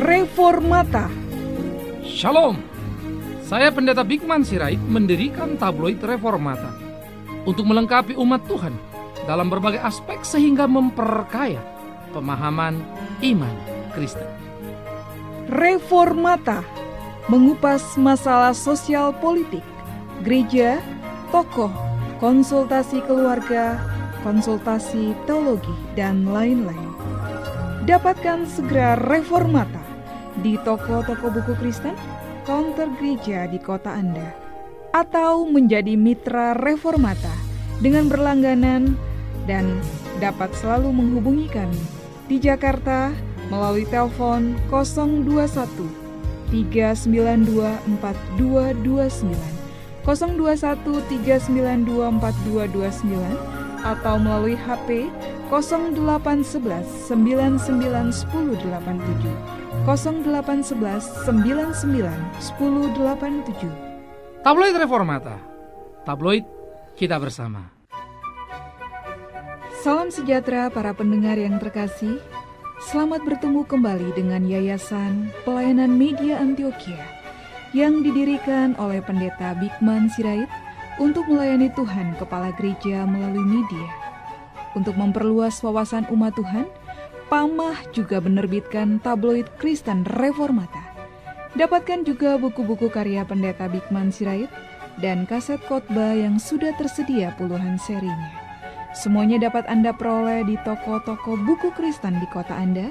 Reformata Shalom, saya Pendeta Bigman Sirait mendirikan tabloid Reformata untuk melengkapi umat Tuhan dalam berbagai aspek sehingga memperkaya pemahaman iman Kristen. Reformata mengupas masalah sosial politik, gereja, tokoh, konsultasi keluarga, konsultasi teologi, dan lain-lain. Dapatkan segera Reformata di toko-toko buku Kristen, counter gereja di kota Anda, atau menjadi mitra Reformata dengan berlangganan dan dapat selalu menghubungi kami di Jakarta melalui telepon 021 392 4229 atau melalui HP 0811 99 1087 0811 99 1087 Tabloid Reformata Tabloid kita bersama Salam sejahtera para pendengar yang terkasih. Selamat bertemu kembali dengan Yayasan Pelayanan Media Antioquia yang didirikan oleh Pendeta Bigman Sirait untuk melayani Tuhan kepala gereja melalui media. Untuk memperluas wawasan umat Tuhan, Pamah juga menerbitkan tabloid Kristen Reformata. Dapatkan juga buku-buku karya pendeta Bikman Sirait dan kaset khotbah yang sudah tersedia puluhan serinya. Semuanya dapat Anda peroleh di toko-toko buku Kristen di kota Anda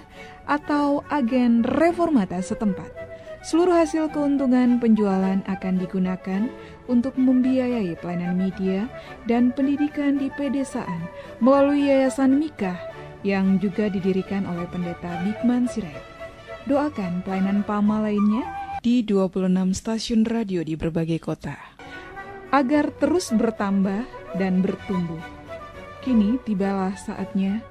atau agen Reformata setempat. Seluruh hasil keuntungan penjualan akan digunakan untuk membiayai pelayanan media dan pendidikan di pedesaan melalui Yayasan Mika yang juga didirikan oleh pendeta Bigman Sirait. Doakan pelayanan PAMA lainnya di 26 stasiun radio di berbagai kota agar terus bertambah dan bertumbuh. Kini tibalah saatnya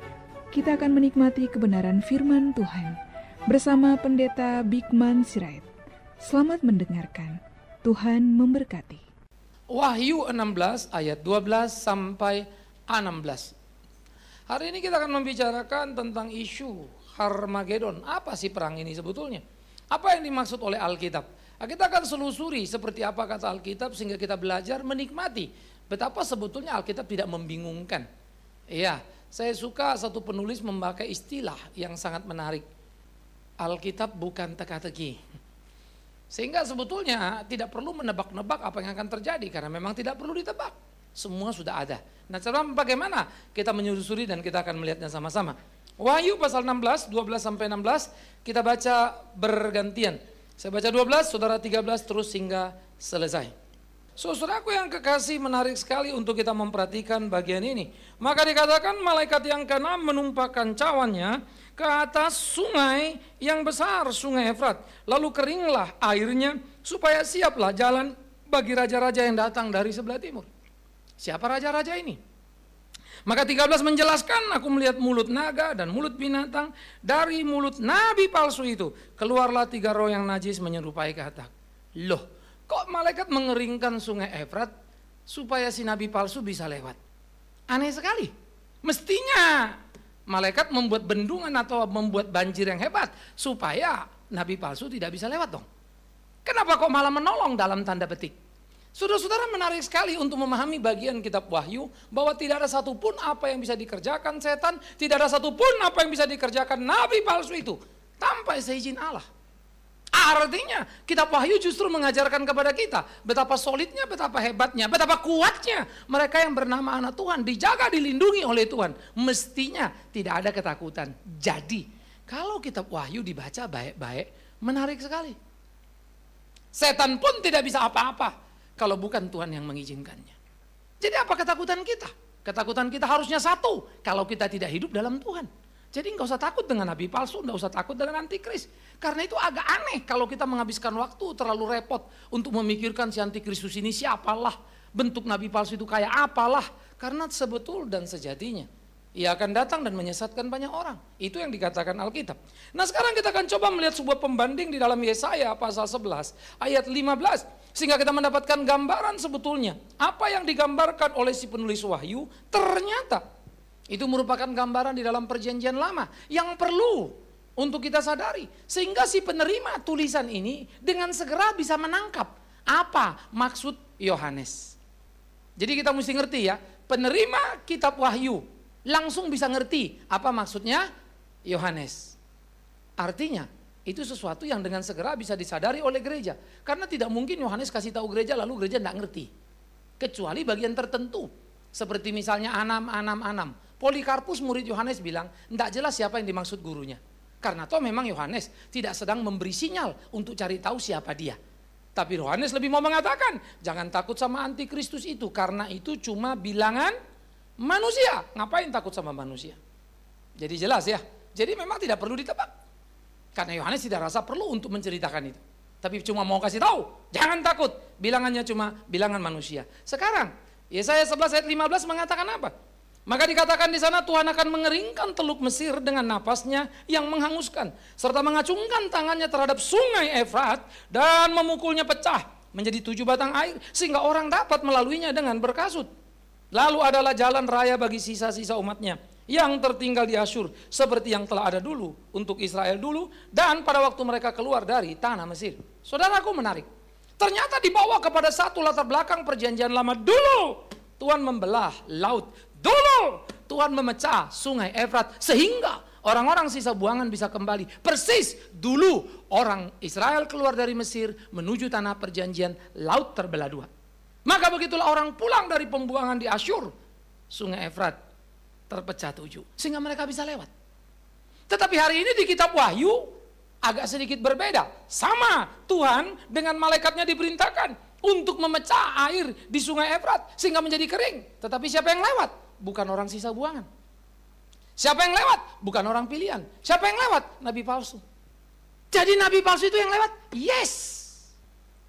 kita akan menikmati kebenaran firman Tuhan bersama Pendeta Bigman Sirait. Selamat mendengarkan. Tuhan memberkati. Wahyu 16 ayat 12 sampai 16. Hari ini kita akan membicarakan tentang isu Harmagedon. Apa sih perang ini sebetulnya? Apa yang dimaksud oleh Alkitab? Nah, kita akan selusuri seperti apa kata Alkitab sehingga kita belajar menikmati betapa sebetulnya Alkitab tidak membingungkan. Iya, saya suka satu penulis memakai istilah yang sangat menarik Alkitab bukan teka-teki. Sehingga sebetulnya tidak perlu menebak-nebak apa yang akan terjadi karena memang tidak perlu ditebak. Semua sudah ada. Nah, cara bagaimana kita menyusuri dan kita akan melihatnya sama-sama. Wahyu pasal 16, 12 sampai 16 kita baca bergantian. Saya baca 12, saudara 13 terus hingga selesai. Saudaraku yang kekasih menarik sekali untuk kita memperhatikan bagian ini. Maka dikatakan malaikat yang keenam menumpahkan cawannya ke atas sungai yang besar, sungai Efrat. Lalu keringlah airnya supaya siaplah jalan bagi raja-raja yang datang dari sebelah timur. Siapa raja-raja ini? Maka 13 menjelaskan, aku melihat mulut naga dan mulut binatang. Dari mulut nabi palsu itu, keluarlah tiga roh yang najis menyerupai katak. Loh, Kok malaikat mengeringkan sungai Efrat supaya si nabi palsu bisa lewat? Aneh sekali. Mestinya malaikat membuat bendungan atau membuat banjir yang hebat supaya nabi palsu tidak bisa lewat dong. Kenapa kok malah menolong dalam tanda petik? Saudara-saudara menarik sekali untuk memahami bagian kitab Wahyu bahwa tidak ada satupun apa yang bisa dikerjakan setan, tidak ada satupun apa yang bisa dikerjakan nabi palsu itu tanpa seizin Allah. Artinya kitab wahyu justru mengajarkan kepada kita betapa solidnya, betapa hebatnya, betapa kuatnya mereka yang bernama anak Tuhan dijaga, dilindungi oleh Tuhan. Mestinya tidak ada ketakutan. Jadi kalau kitab wahyu dibaca baik-baik menarik sekali. Setan pun tidak bisa apa-apa kalau bukan Tuhan yang mengizinkannya. Jadi apa ketakutan kita? Ketakutan kita harusnya satu kalau kita tidak hidup dalam Tuhan. Jadi nggak usah takut dengan nabi palsu, nggak usah takut dengan antikris. Karena itu agak aneh kalau kita menghabiskan waktu terlalu repot untuk memikirkan si antikristus ini siapalah, bentuk nabi palsu itu kayak apalah. Karena sebetul dan sejatinya ia akan datang dan menyesatkan banyak orang. Itu yang dikatakan Alkitab. Nah sekarang kita akan coba melihat sebuah pembanding di dalam Yesaya pasal 11 ayat 15. Sehingga kita mendapatkan gambaran sebetulnya. Apa yang digambarkan oleh si penulis wahyu ternyata itu merupakan gambaran di dalam perjanjian lama yang perlu untuk kita sadari. Sehingga si penerima tulisan ini dengan segera bisa menangkap apa maksud Yohanes. Jadi kita mesti ngerti ya, penerima kitab wahyu langsung bisa ngerti apa maksudnya Yohanes. Artinya itu sesuatu yang dengan segera bisa disadari oleh gereja. Karena tidak mungkin Yohanes kasih tahu gereja lalu gereja tidak ngerti. Kecuali bagian tertentu. Seperti misalnya anam, anam, anam. Polikarpus murid Yohanes bilang, tidak jelas siapa yang dimaksud gurunya. Karena toh memang Yohanes tidak sedang memberi sinyal untuk cari tahu siapa dia. Tapi Yohanes lebih mau mengatakan, jangan takut sama antikristus itu karena itu cuma bilangan manusia. Ngapain takut sama manusia? Jadi jelas ya. Jadi memang tidak perlu ditebak. Karena Yohanes tidak rasa perlu untuk menceritakan itu. Tapi cuma mau kasih tahu, jangan takut. Bilangannya cuma bilangan manusia. Sekarang Yesaya 11 ayat 15 mengatakan apa? Maka dikatakan di sana Tuhan akan mengeringkan teluk Mesir dengan napasnya yang menghanguskan. Serta mengacungkan tangannya terhadap sungai Efrat dan memukulnya pecah menjadi tujuh batang air. Sehingga orang dapat melaluinya dengan berkasut. Lalu adalah jalan raya bagi sisa-sisa umatnya yang tertinggal di Asyur. Seperti yang telah ada dulu untuk Israel dulu dan pada waktu mereka keluar dari tanah Mesir. Saudaraku menarik. Ternyata dibawa kepada satu latar belakang perjanjian lama dulu. Tuhan membelah laut Dulu Tuhan memecah sungai Efrat sehingga orang-orang sisa buangan bisa kembali. Persis dulu orang Israel keluar dari Mesir menuju tanah perjanjian laut terbelah dua. Maka begitulah orang pulang dari pembuangan di Asyur, sungai Efrat terpecah tujuh sehingga mereka bisa lewat. Tetapi hari ini di kitab Wahyu agak sedikit berbeda. Sama Tuhan dengan malaikatnya diperintahkan untuk memecah air di sungai Efrat sehingga menjadi kering. Tetapi siapa yang lewat? bukan orang sisa buangan. Siapa yang lewat? Bukan orang pilihan. Siapa yang lewat? Nabi palsu. Jadi nabi palsu itu yang lewat? Yes.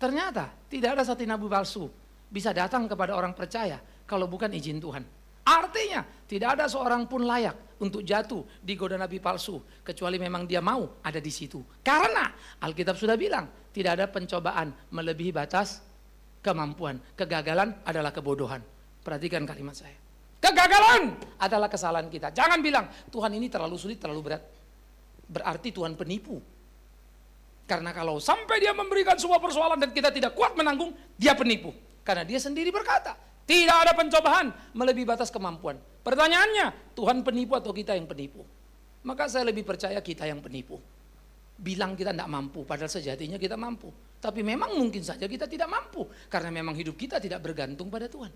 Ternyata tidak ada satu nabi palsu bisa datang kepada orang percaya kalau bukan izin Tuhan. Artinya tidak ada seorang pun layak untuk jatuh di goda nabi palsu kecuali memang dia mau ada di situ. Karena Alkitab sudah bilang tidak ada pencobaan melebihi batas kemampuan. Kegagalan adalah kebodohan. Perhatikan kalimat saya. Kegagalan adalah kesalahan kita. Jangan bilang, Tuhan ini terlalu sulit, terlalu berat. Berarti Tuhan penipu. Karena kalau sampai dia memberikan semua persoalan dan kita tidak kuat menanggung, dia penipu. Karena dia sendiri berkata, tidak ada pencobaan melebihi batas kemampuan. Pertanyaannya, Tuhan penipu atau kita yang penipu? Maka saya lebih percaya kita yang penipu. Bilang kita tidak mampu, padahal sejatinya kita mampu. Tapi memang mungkin saja kita tidak mampu. Karena memang hidup kita tidak bergantung pada Tuhan.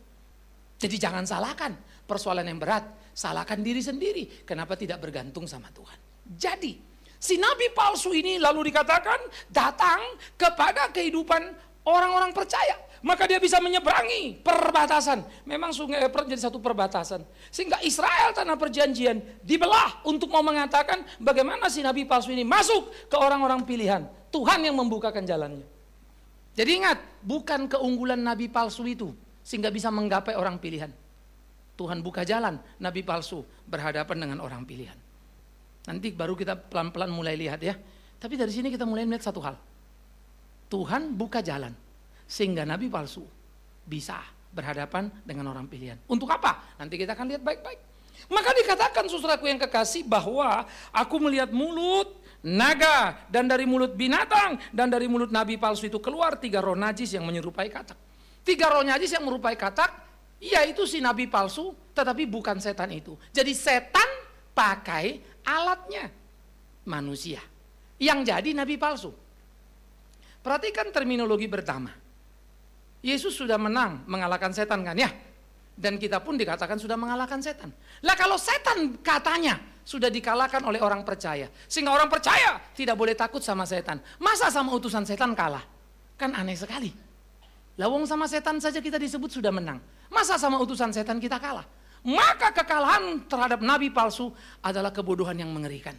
Jadi jangan salahkan persoalan yang berat, salahkan diri sendiri. Kenapa tidak bergantung sama Tuhan? Jadi si nabi palsu ini lalu dikatakan datang kepada kehidupan orang-orang percaya. Maka dia bisa menyeberangi perbatasan. Memang sungai Efrat jadi satu perbatasan. Sehingga Israel tanah perjanjian dibelah untuk mau mengatakan bagaimana si nabi palsu ini masuk ke orang-orang pilihan. Tuhan yang membukakan jalannya. Jadi ingat, bukan keunggulan nabi palsu itu, sehingga bisa menggapai orang pilihan. Tuhan buka jalan, nabi palsu berhadapan dengan orang pilihan. Nanti baru kita pelan-pelan mulai lihat ya. Tapi dari sini kita mulai melihat satu hal. Tuhan buka jalan sehingga nabi palsu bisa berhadapan dengan orang pilihan. Untuk apa? Nanti kita akan lihat baik-baik. Maka dikatakan susraku yang kekasih bahwa aku melihat mulut naga dan dari mulut binatang dan dari mulut nabi palsu itu keluar tiga roh najis yang menyerupai katak. Tiga rohnya aja yang merupai katak, yaitu si nabi palsu, tetapi bukan setan itu. Jadi setan pakai alatnya manusia yang jadi nabi palsu. Perhatikan terminologi pertama. Yesus sudah menang mengalahkan setan kan ya? Dan kita pun dikatakan sudah mengalahkan setan. Lah kalau setan katanya sudah dikalahkan oleh orang percaya. Sehingga orang percaya tidak boleh takut sama setan. Masa sama utusan setan kalah? Kan aneh sekali. Lawong sama setan saja kita disebut sudah menang. Masa sama utusan setan kita kalah? Maka kekalahan terhadap nabi palsu adalah kebodohan yang mengerikan.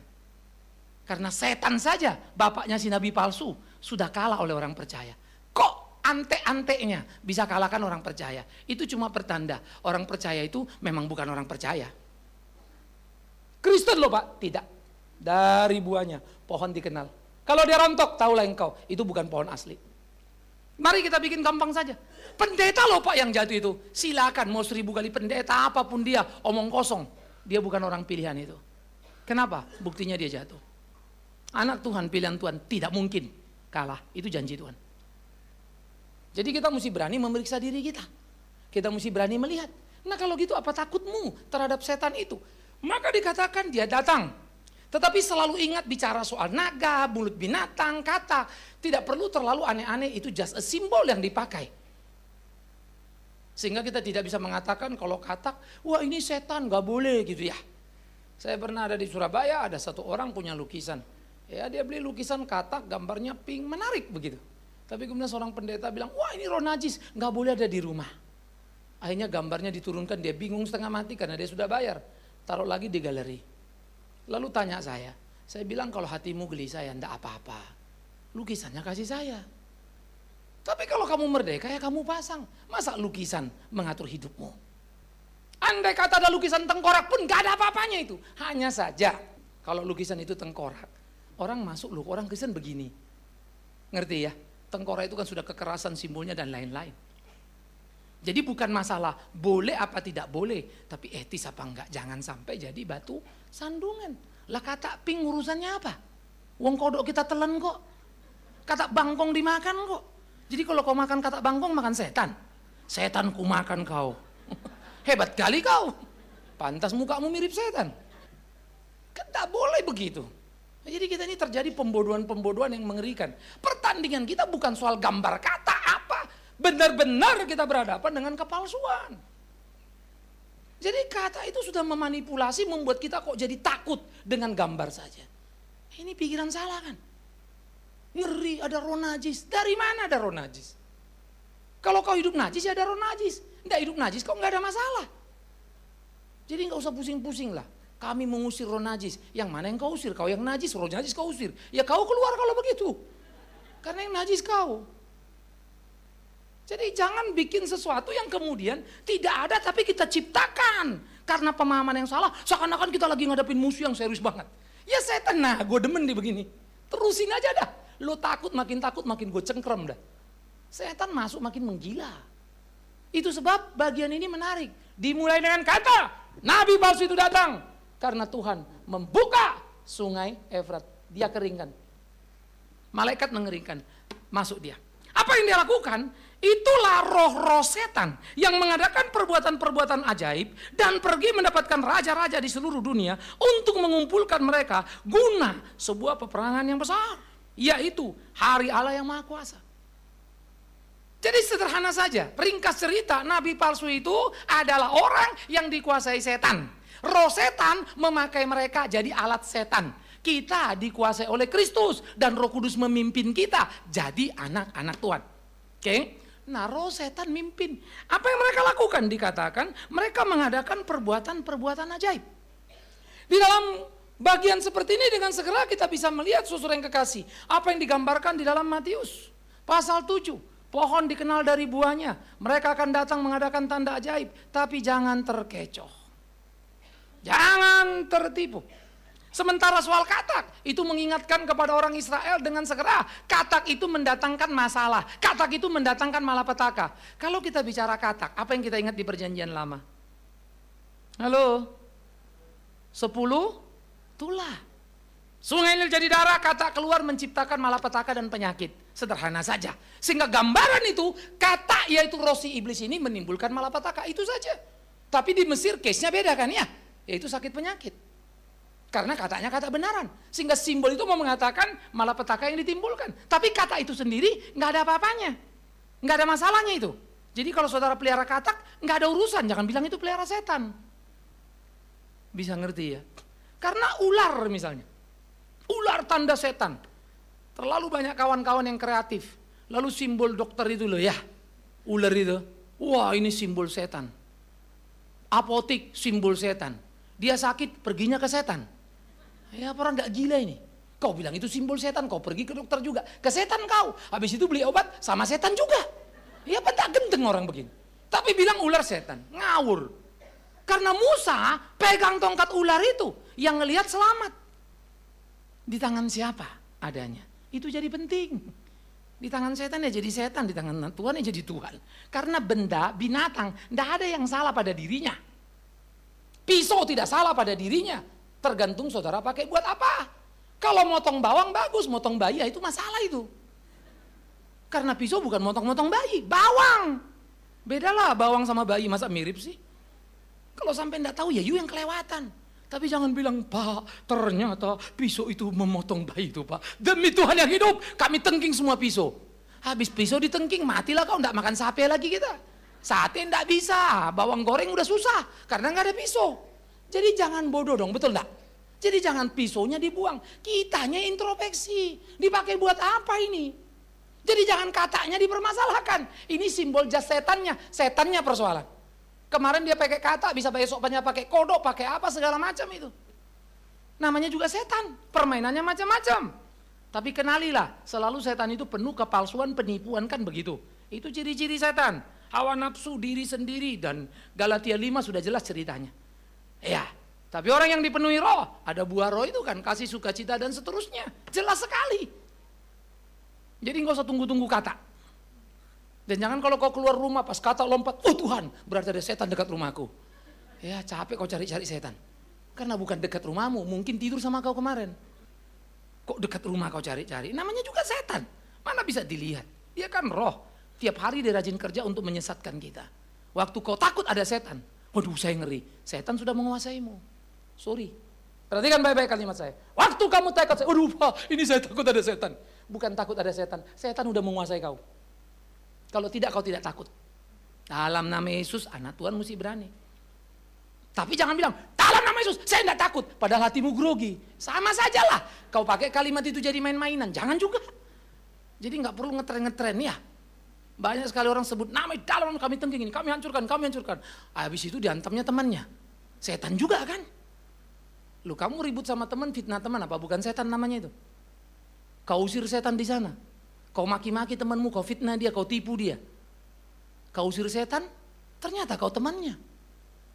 Karena setan saja, bapaknya si nabi palsu, sudah kalah oleh orang percaya. Kok ante anteknya bisa kalahkan orang percaya? Itu cuma pertanda orang percaya itu memang bukan orang percaya. Kristen loh pak, tidak. Dari buahnya, pohon dikenal. Kalau dia rontok, tahulah engkau, itu bukan pohon asli. Mari kita bikin gampang saja. Pendeta loh Pak yang jatuh itu. Silakan mau seribu kali pendeta apapun dia omong kosong. Dia bukan orang pilihan itu. Kenapa? Buktinya dia jatuh. Anak Tuhan pilihan Tuhan tidak mungkin kalah. Itu janji Tuhan. Jadi kita mesti berani memeriksa diri kita. Kita mesti berani melihat. Nah kalau gitu apa takutmu terhadap setan itu? Maka dikatakan dia datang tetapi selalu ingat bicara soal naga, mulut binatang, kata. Tidak perlu terlalu aneh-aneh, itu just a simbol yang dipakai. Sehingga kita tidak bisa mengatakan kalau katak, wah ini setan, gak boleh gitu ya. Saya pernah ada di Surabaya, ada satu orang punya lukisan. Ya dia beli lukisan katak, gambarnya pink, menarik begitu. Tapi kemudian seorang pendeta bilang, wah ini roh najis, gak boleh ada di rumah. Akhirnya gambarnya diturunkan, dia bingung setengah mati karena dia sudah bayar. Taruh lagi di galeri. Lalu tanya saya, saya bilang kalau hatimu gelisah ya ndak apa-apa. Lukisannya kasih saya. Tapi kalau kamu merdeka ya kamu pasang. Masa lukisan mengatur hidupmu? Andai kata ada lukisan tengkorak pun nggak ada apa-apanya itu. Hanya saja kalau lukisan itu tengkorak. Orang masuk lu, orang Kristen begini. Ngerti ya? Tengkorak itu kan sudah kekerasan simbolnya dan lain-lain. Jadi bukan masalah boleh apa tidak boleh. Tapi etis apa enggak. Jangan sampai jadi batu Sandungan. Lah kata ping urusannya apa? Wong kodok kita telan kok. Kata bangkong dimakan kok. Jadi kalau kau makan kata bangkong makan setan. Setan ku makan kau. Hebat kali kau. Pantas mukamu mirip setan. Kan tak boleh begitu. Nah, jadi kita ini terjadi pembodohan-pembodohan yang mengerikan. Pertandingan kita bukan soal gambar kata apa. Benar-benar kita berhadapan dengan kepalsuan. Jadi kata itu sudah memanipulasi membuat kita kok jadi takut dengan gambar saja. Ini pikiran salah kan? Ngeri ada roh najis. Dari mana ada roh najis? Kalau kau hidup najis ya ada roh najis. Tidak hidup najis kau nggak ada masalah. Jadi nggak usah pusing-pusing lah. Kami mengusir roh najis. Yang mana yang kau usir? Kau yang najis, roh najis kau usir. Ya kau keluar kalau begitu. Karena yang najis kau. Jadi jangan bikin sesuatu yang kemudian tidak ada tapi kita ciptakan. Karena pemahaman yang salah, seakan-akan kita lagi ngadepin musuh yang serius banget. Ya setan, nah gue demen di begini. Terusin aja dah. Lo takut makin takut makin gue cengkrem dah. Setan masuk makin menggila. Itu sebab bagian ini menarik. Dimulai dengan kata, Nabi palsu itu datang. Karena Tuhan membuka sungai Efrat. Dia keringkan. Malaikat mengeringkan. Masuk dia. Apa yang dia lakukan? Itulah roh-roh setan yang mengadakan perbuatan-perbuatan ajaib dan pergi mendapatkan raja-raja di seluruh dunia untuk mengumpulkan mereka guna sebuah peperangan yang besar, yaitu hari Allah yang Maha Kuasa. Jadi sederhana saja, ringkas cerita, nabi palsu itu adalah orang yang dikuasai setan. Roh setan memakai mereka jadi alat setan. Kita dikuasai oleh Kristus dan Roh Kudus memimpin kita jadi anak-anak Tuhan. Oke? Okay? Nah roh setan mimpin. Apa yang mereka lakukan? Dikatakan mereka mengadakan perbuatan-perbuatan ajaib. Di dalam bagian seperti ini dengan segera kita bisa melihat susur yang kekasih. Apa yang digambarkan di dalam Matius. Pasal 7. Pohon dikenal dari buahnya. Mereka akan datang mengadakan tanda ajaib. Tapi jangan terkecoh. Jangan tertipu. Sementara soal katak itu mengingatkan kepada orang Israel dengan segera. Katak itu mendatangkan masalah. Katak itu mendatangkan malapetaka. Kalau kita bicara katak, apa yang kita ingat di perjanjian lama? Halo? Sepuluh tulah. Sungai Nil jadi darah, katak keluar menciptakan malapetaka dan penyakit. Sederhana saja. Sehingga gambaran itu, katak yaitu rosi iblis ini menimbulkan malapetaka. Itu saja. Tapi di Mesir case-nya beda kan ya? Yaitu sakit penyakit. Karena katanya kata benaran. Sehingga simbol itu mau mengatakan malapetaka yang ditimbulkan. Tapi kata itu sendiri nggak ada apa-apanya. Nggak ada masalahnya itu. Jadi kalau saudara pelihara katak, nggak ada urusan. Jangan bilang itu pelihara setan. Bisa ngerti ya? Karena ular misalnya. Ular tanda setan. Terlalu banyak kawan-kawan yang kreatif. Lalu simbol dokter itu loh ya. Ular itu. Wah ini simbol setan. Apotik simbol setan. Dia sakit perginya ke setan. Ya orang gak gila ini. Kau bilang itu simbol setan, kau pergi ke dokter juga. Ke setan kau. Habis itu beli obat sama setan juga. Ya bentak genteng orang begini. Tapi bilang ular setan, ngawur. Karena Musa pegang tongkat ular itu. Yang ngelihat selamat. Di tangan siapa adanya. Itu jadi penting. Di tangan setan ya jadi setan, di tangan Tuhan ya jadi Tuhan. Karena benda, binatang, tidak ada yang salah pada dirinya. Pisau tidak salah pada dirinya, Tergantung saudara pakai buat apa. Kalau motong bawang bagus, motong bayi ya itu masalah itu. Karena pisau bukan motong-motong bayi, bawang. Bedalah bawang sama bayi, masa mirip sih? Kalau sampai enggak tahu ya you yang kelewatan. Tapi jangan bilang, Pak, ternyata pisau itu memotong bayi itu, Pak. Demi Tuhan yang hidup, kami tengking semua pisau. Habis pisau ditengking, matilah kau, enggak makan sate lagi kita. Sate enggak bisa, bawang goreng udah susah, karena enggak ada pisau. Jadi jangan bodoh dong, betul enggak? Jadi jangan pisaunya dibuang. Kitanya introspeksi. Dipakai buat apa ini? Jadi jangan katanya dipermasalahkan. Ini simbol jas setannya. Setannya persoalan. Kemarin dia pakai kata, bisa besok banyak pakai kodok, pakai apa, segala macam itu. Namanya juga setan. Permainannya macam-macam. Tapi kenalilah, selalu setan itu penuh kepalsuan, penipuan kan begitu. Itu ciri-ciri setan. Hawa nafsu, diri sendiri, dan Galatia 5 sudah jelas ceritanya. Ya, tapi orang yang dipenuhi roh, ada buah roh itu kan, kasih sukacita dan seterusnya. Jelas sekali. Jadi nggak usah tunggu-tunggu kata. Dan jangan kalau kau keluar rumah pas kata lompat, oh Tuhan, berarti ada setan dekat rumahku. Ya capek kau cari-cari setan. Karena bukan dekat rumahmu, mungkin tidur sama kau kemarin. Kok dekat rumah kau cari-cari? Namanya juga setan. Mana bisa dilihat? Dia kan roh. Tiap hari dia rajin kerja untuk menyesatkan kita. Waktu kau takut ada setan, Waduh saya ngeri, setan sudah menguasaimu. Sorry. Perhatikan baik-baik kalimat saya. Waktu kamu takut, saya, waduh pak, ini saya takut ada setan. Bukan takut ada setan, setan sudah menguasai kau. Kalau tidak kau tidak takut. Dalam nama Yesus anak Tuhan mesti berani. Tapi jangan bilang, dalam nama Yesus saya tidak takut. Padahal hatimu grogi. Sama sajalah. Kau pakai kalimat itu jadi main-mainan. Jangan juga. Jadi nggak perlu ngetren-ngetren ya. Banyak sekali orang sebut nama dalam kami tenggingin, kami hancurkan, kami hancurkan. Habis itu diantamnya temannya. Setan juga kan? Lu kamu ribut sama teman, fitnah teman apa bukan setan namanya itu? Kau usir setan di sana. Kau maki-maki temanmu, kau fitnah dia, kau tipu dia. Kau usir setan, ternyata kau temannya.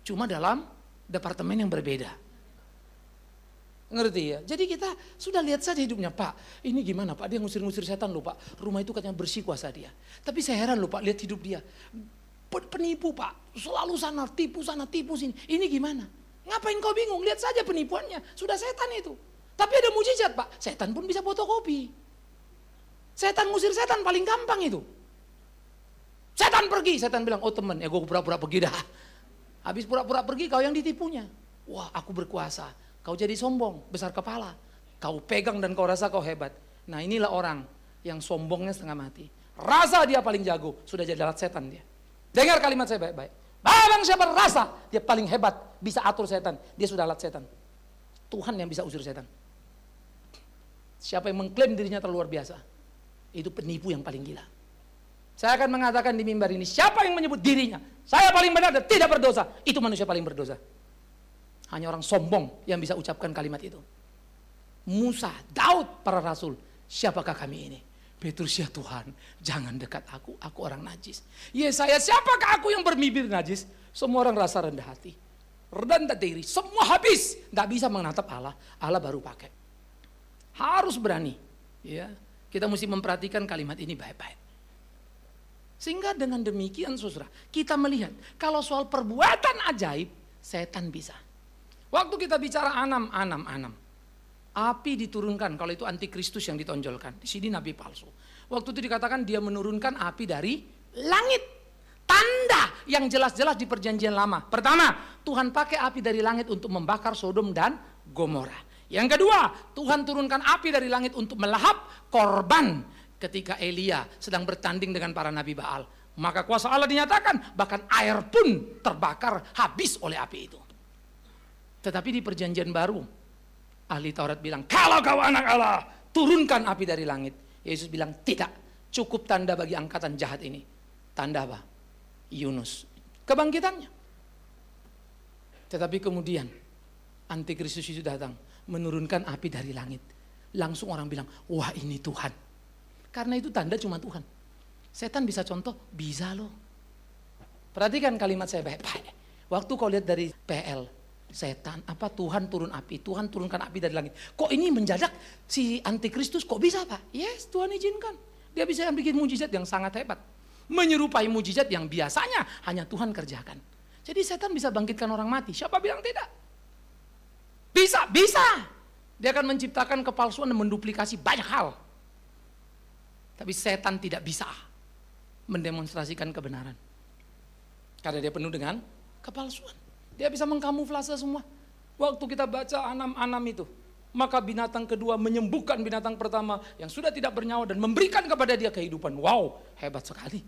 Cuma dalam departemen yang berbeda. Ngerti ya? Jadi kita sudah lihat saja hidupnya, Pak. Ini gimana, Pak? Dia ngusir-ngusir setan lupa. Pak. Rumah itu katanya bersih kuasa dia. Tapi saya heran lupa Pak, lihat hidup dia. Penipu, Pak. Selalu sana, tipu sana, tipu sini. Ini gimana? Ngapain kau bingung? Lihat saja penipuannya. Sudah setan itu. Tapi ada mujizat, Pak. Setan pun bisa fotokopi. Setan ngusir setan paling gampang itu. Setan pergi, setan bilang, oh temen, ya gue pura-pura pergi dah. Habis pura-pura pergi, kau yang ditipunya. Wah, aku berkuasa Kau jadi sombong, besar kepala. Kau pegang dan kau rasa kau hebat. Nah inilah orang yang sombongnya setengah mati. Rasa dia paling jago, sudah jadi alat setan dia. Dengar kalimat saya baik-baik. Barang siapa rasa, dia paling hebat, bisa atur setan. Dia sudah alat setan. Tuhan yang bisa usir setan. Siapa yang mengklaim dirinya terluar biasa, itu penipu yang paling gila. Saya akan mengatakan di mimbar ini, siapa yang menyebut dirinya, saya paling benar dan tidak berdosa, itu manusia paling berdosa. Hanya orang sombong yang bisa ucapkan kalimat itu. Musa, Daud, para rasul. Siapakah kami ini? Petrus ya Tuhan, jangan dekat aku, aku orang najis. Yesaya, siapakah aku yang bermimpi najis? Semua orang rasa rendah hati. Rendah diri, semua habis. Tidak bisa menatap Allah, Allah baru pakai. Harus berani. Ya, Kita mesti memperhatikan kalimat ini baik-baik. Sehingga dengan demikian saudara, kita melihat kalau soal perbuatan ajaib, setan bisa. Waktu kita bicara anam, anam, anam. Api diturunkan kalau itu antikristus yang ditonjolkan. Di sini nabi palsu. Waktu itu dikatakan dia menurunkan api dari langit. Tanda yang jelas-jelas di perjanjian lama. Pertama, Tuhan pakai api dari langit untuk membakar Sodom dan Gomora. Yang kedua, Tuhan turunkan api dari langit untuk melahap korban ketika Elia sedang bertanding dengan para nabi Baal. Maka kuasa Allah dinyatakan, bahkan air pun terbakar habis oleh api itu. Tetapi di perjanjian baru, ahli Taurat bilang, kalau kau anak Allah, turunkan api dari langit. Yesus bilang, tidak. Cukup tanda bagi angkatan jahat ini. Tanda apa? Yunus. Kebangkitannya. Tetapi kemudian, antikristus itu datang, menurunkan api dari langit. Langsung orang bilang, wah ini Tuhan. Karena itu tanda cuma Tuhan. Setan bisa contoh, bisa loh. Perhatikan kalimat saya baik-baik. Waktu kau lihat dari PL, setan apa Tuhan turun api Tuhan turunkan api dari langit kok ini menjadak si antikristus kok bisa pak yes Tuhan izinkan dia bisa bikin mujizat yang sangat hebat menyerupai mujizat yang biasanya hanya Tuhan kerjakan jadi setan bisa bangkitkan orang mati siapa bilang tidak bisa bisa dia akan menciptakan kepalsuan dan menduplikasi banyak hal tapi setan tidak bisa mendemonstrasikan kebenaran karena dia penuh dengan kepalsuan dia bisa mengkamuflase semua. Waktu kita baca anam-anam itu, maka binatang kedua menyembuhkan binatang pertama yang sudah tidak bernyawa dan memberikan kepada dia kehidupan. Wow, hebat sekali.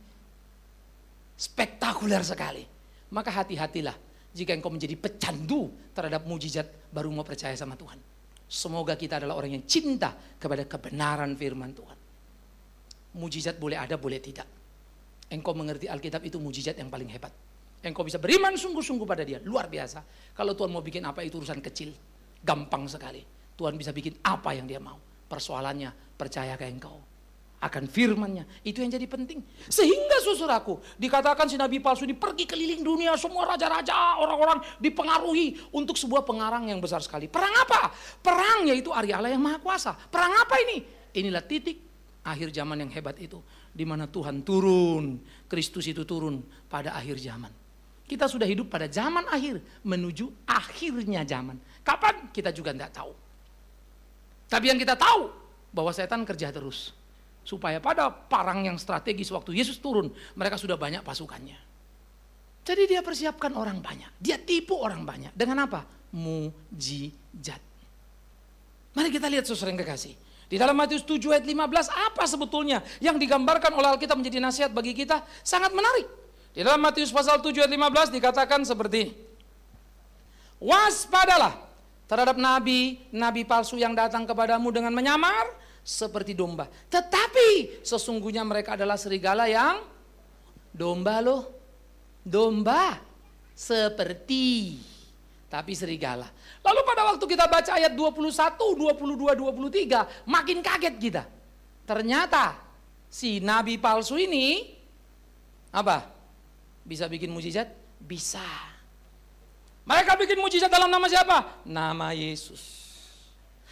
Spektakuler sekali. Maka hati-hatilah jika engkau menjadi pecandu terhadap mujizat baru mau percaya sama Tuhan. Semoga kita adalah orang yang cinta kepada kebenaran firman Tuhan. Mujizat boleh ada, boleh tidak. Engkau mengerti Alkitab itu mujizat yang paling hebat. Engkau bisa beriman sungguh-sungguh pada dia. Luar biasa. Kalau Tuhan mau bikin apa itu urusan kecil. Gampang sekali. Tuhan bisa bikin apa yang dia mau. Persoalannya percaya ke engkau. Akan firmannya. Itu yang jadi penting. Sehingga susur aku. Dikatakan si nabi palsu ini pergi keliling dunia. Semua raja-raja orang-orang dipengaruhi. Untuk sebuah pengarang yang besar sekali. Perang apa? Perang yaitu Arya Allah yang maha kuasa. Perang apa ini? Inilah titik akhir zaman yang hebat itu. di mana Tuhan turun. Kristus itu turun pada akhir zaman. Kita sudah hidup pada zaman akhir, menuju akhirnya zaman. Kapan? Kita juga tidak tahu. Tapi yang kita tahu, bahwa setan kerja terus. Supaya pada parang yang strategis waktu Yesus turun, mereka sudah banyak pasukannya. Jadi dia persiapkan orang banyak. Dia tipu orang banyak. Dengan apa? Mujizat. Mari kita lihat sesering yang kekasih. Di dalam Matius 7 ayat 15 apa sebetulnya yang digambarkan oleh Alkitab menjadi nasihat bagi kita sangat menarik. Di dalam Matius pasal 7 ayat 15 dikatakan seperti Waspadalah terhadap nabi, nabi palsu yang datang kepadamu dengan menyamar seperti domba. Tetapi sesungguhnya mereka adalah serigala yang domba loh. Domba seperti tapi serigala. Lalu pada waktu kita baca ayat 21, 22, 23, makin kaget kita. Ternyata si nabi palsu ini apa? Bisa bikin mujizat? Bisa. Mereka bikin mujizat dalam nama siapa? Nama Yesus.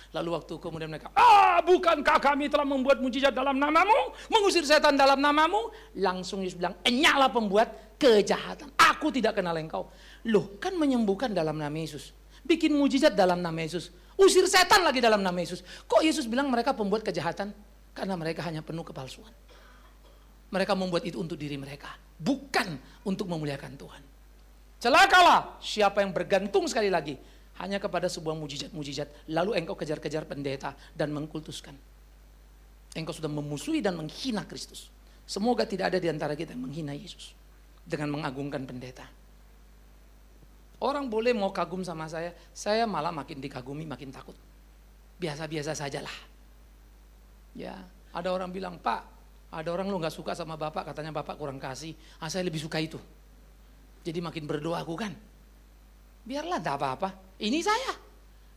Lalu waktu kemudian mereka, ah bukankah kami telah membuat mujizat dalam namamu? Mengusir setan dalam namamu? Langsung Yesus bilang, enyahlah pembuat kejahatan. Aku tidak kenal engkau. Loh kan menyembuhkan dalam nama Yesus. Bikin mujizat dalam nama Yesus. Usir setan lagi dalam nama Yesus. Kok Yesus bilang mereka pembuat kejahatan? Karena mereka hanya penuh kepalsuan. Mereka membuat itu untuk diri mereka bukan untuk memuliakan Tuhan. Celakalah siapa yang bergantung sekali lagi hanya kepada sebuah mujizat-mujizat, lalu engkau kejar-kejar pendeta dan mengkultuskan. Engkau sudah memusuhi dan menghina Kristus. Semoga tidak ada di antara kita yang menghina Yesus dengan mengagungkan pendeta. Orang boleh mau kagum sama saya, saya malah makin dikagumi, makin takut. Biasa-biasa sajalah. Ya, ada orang bilang, "Pak, ada orang lo nggak suka sama bapak, katanya bapak kurang kasih. Ah saya lebih suka itu. Jadi makin berdoa aku kan. Biarlah tidak apa-apa. Ini saya.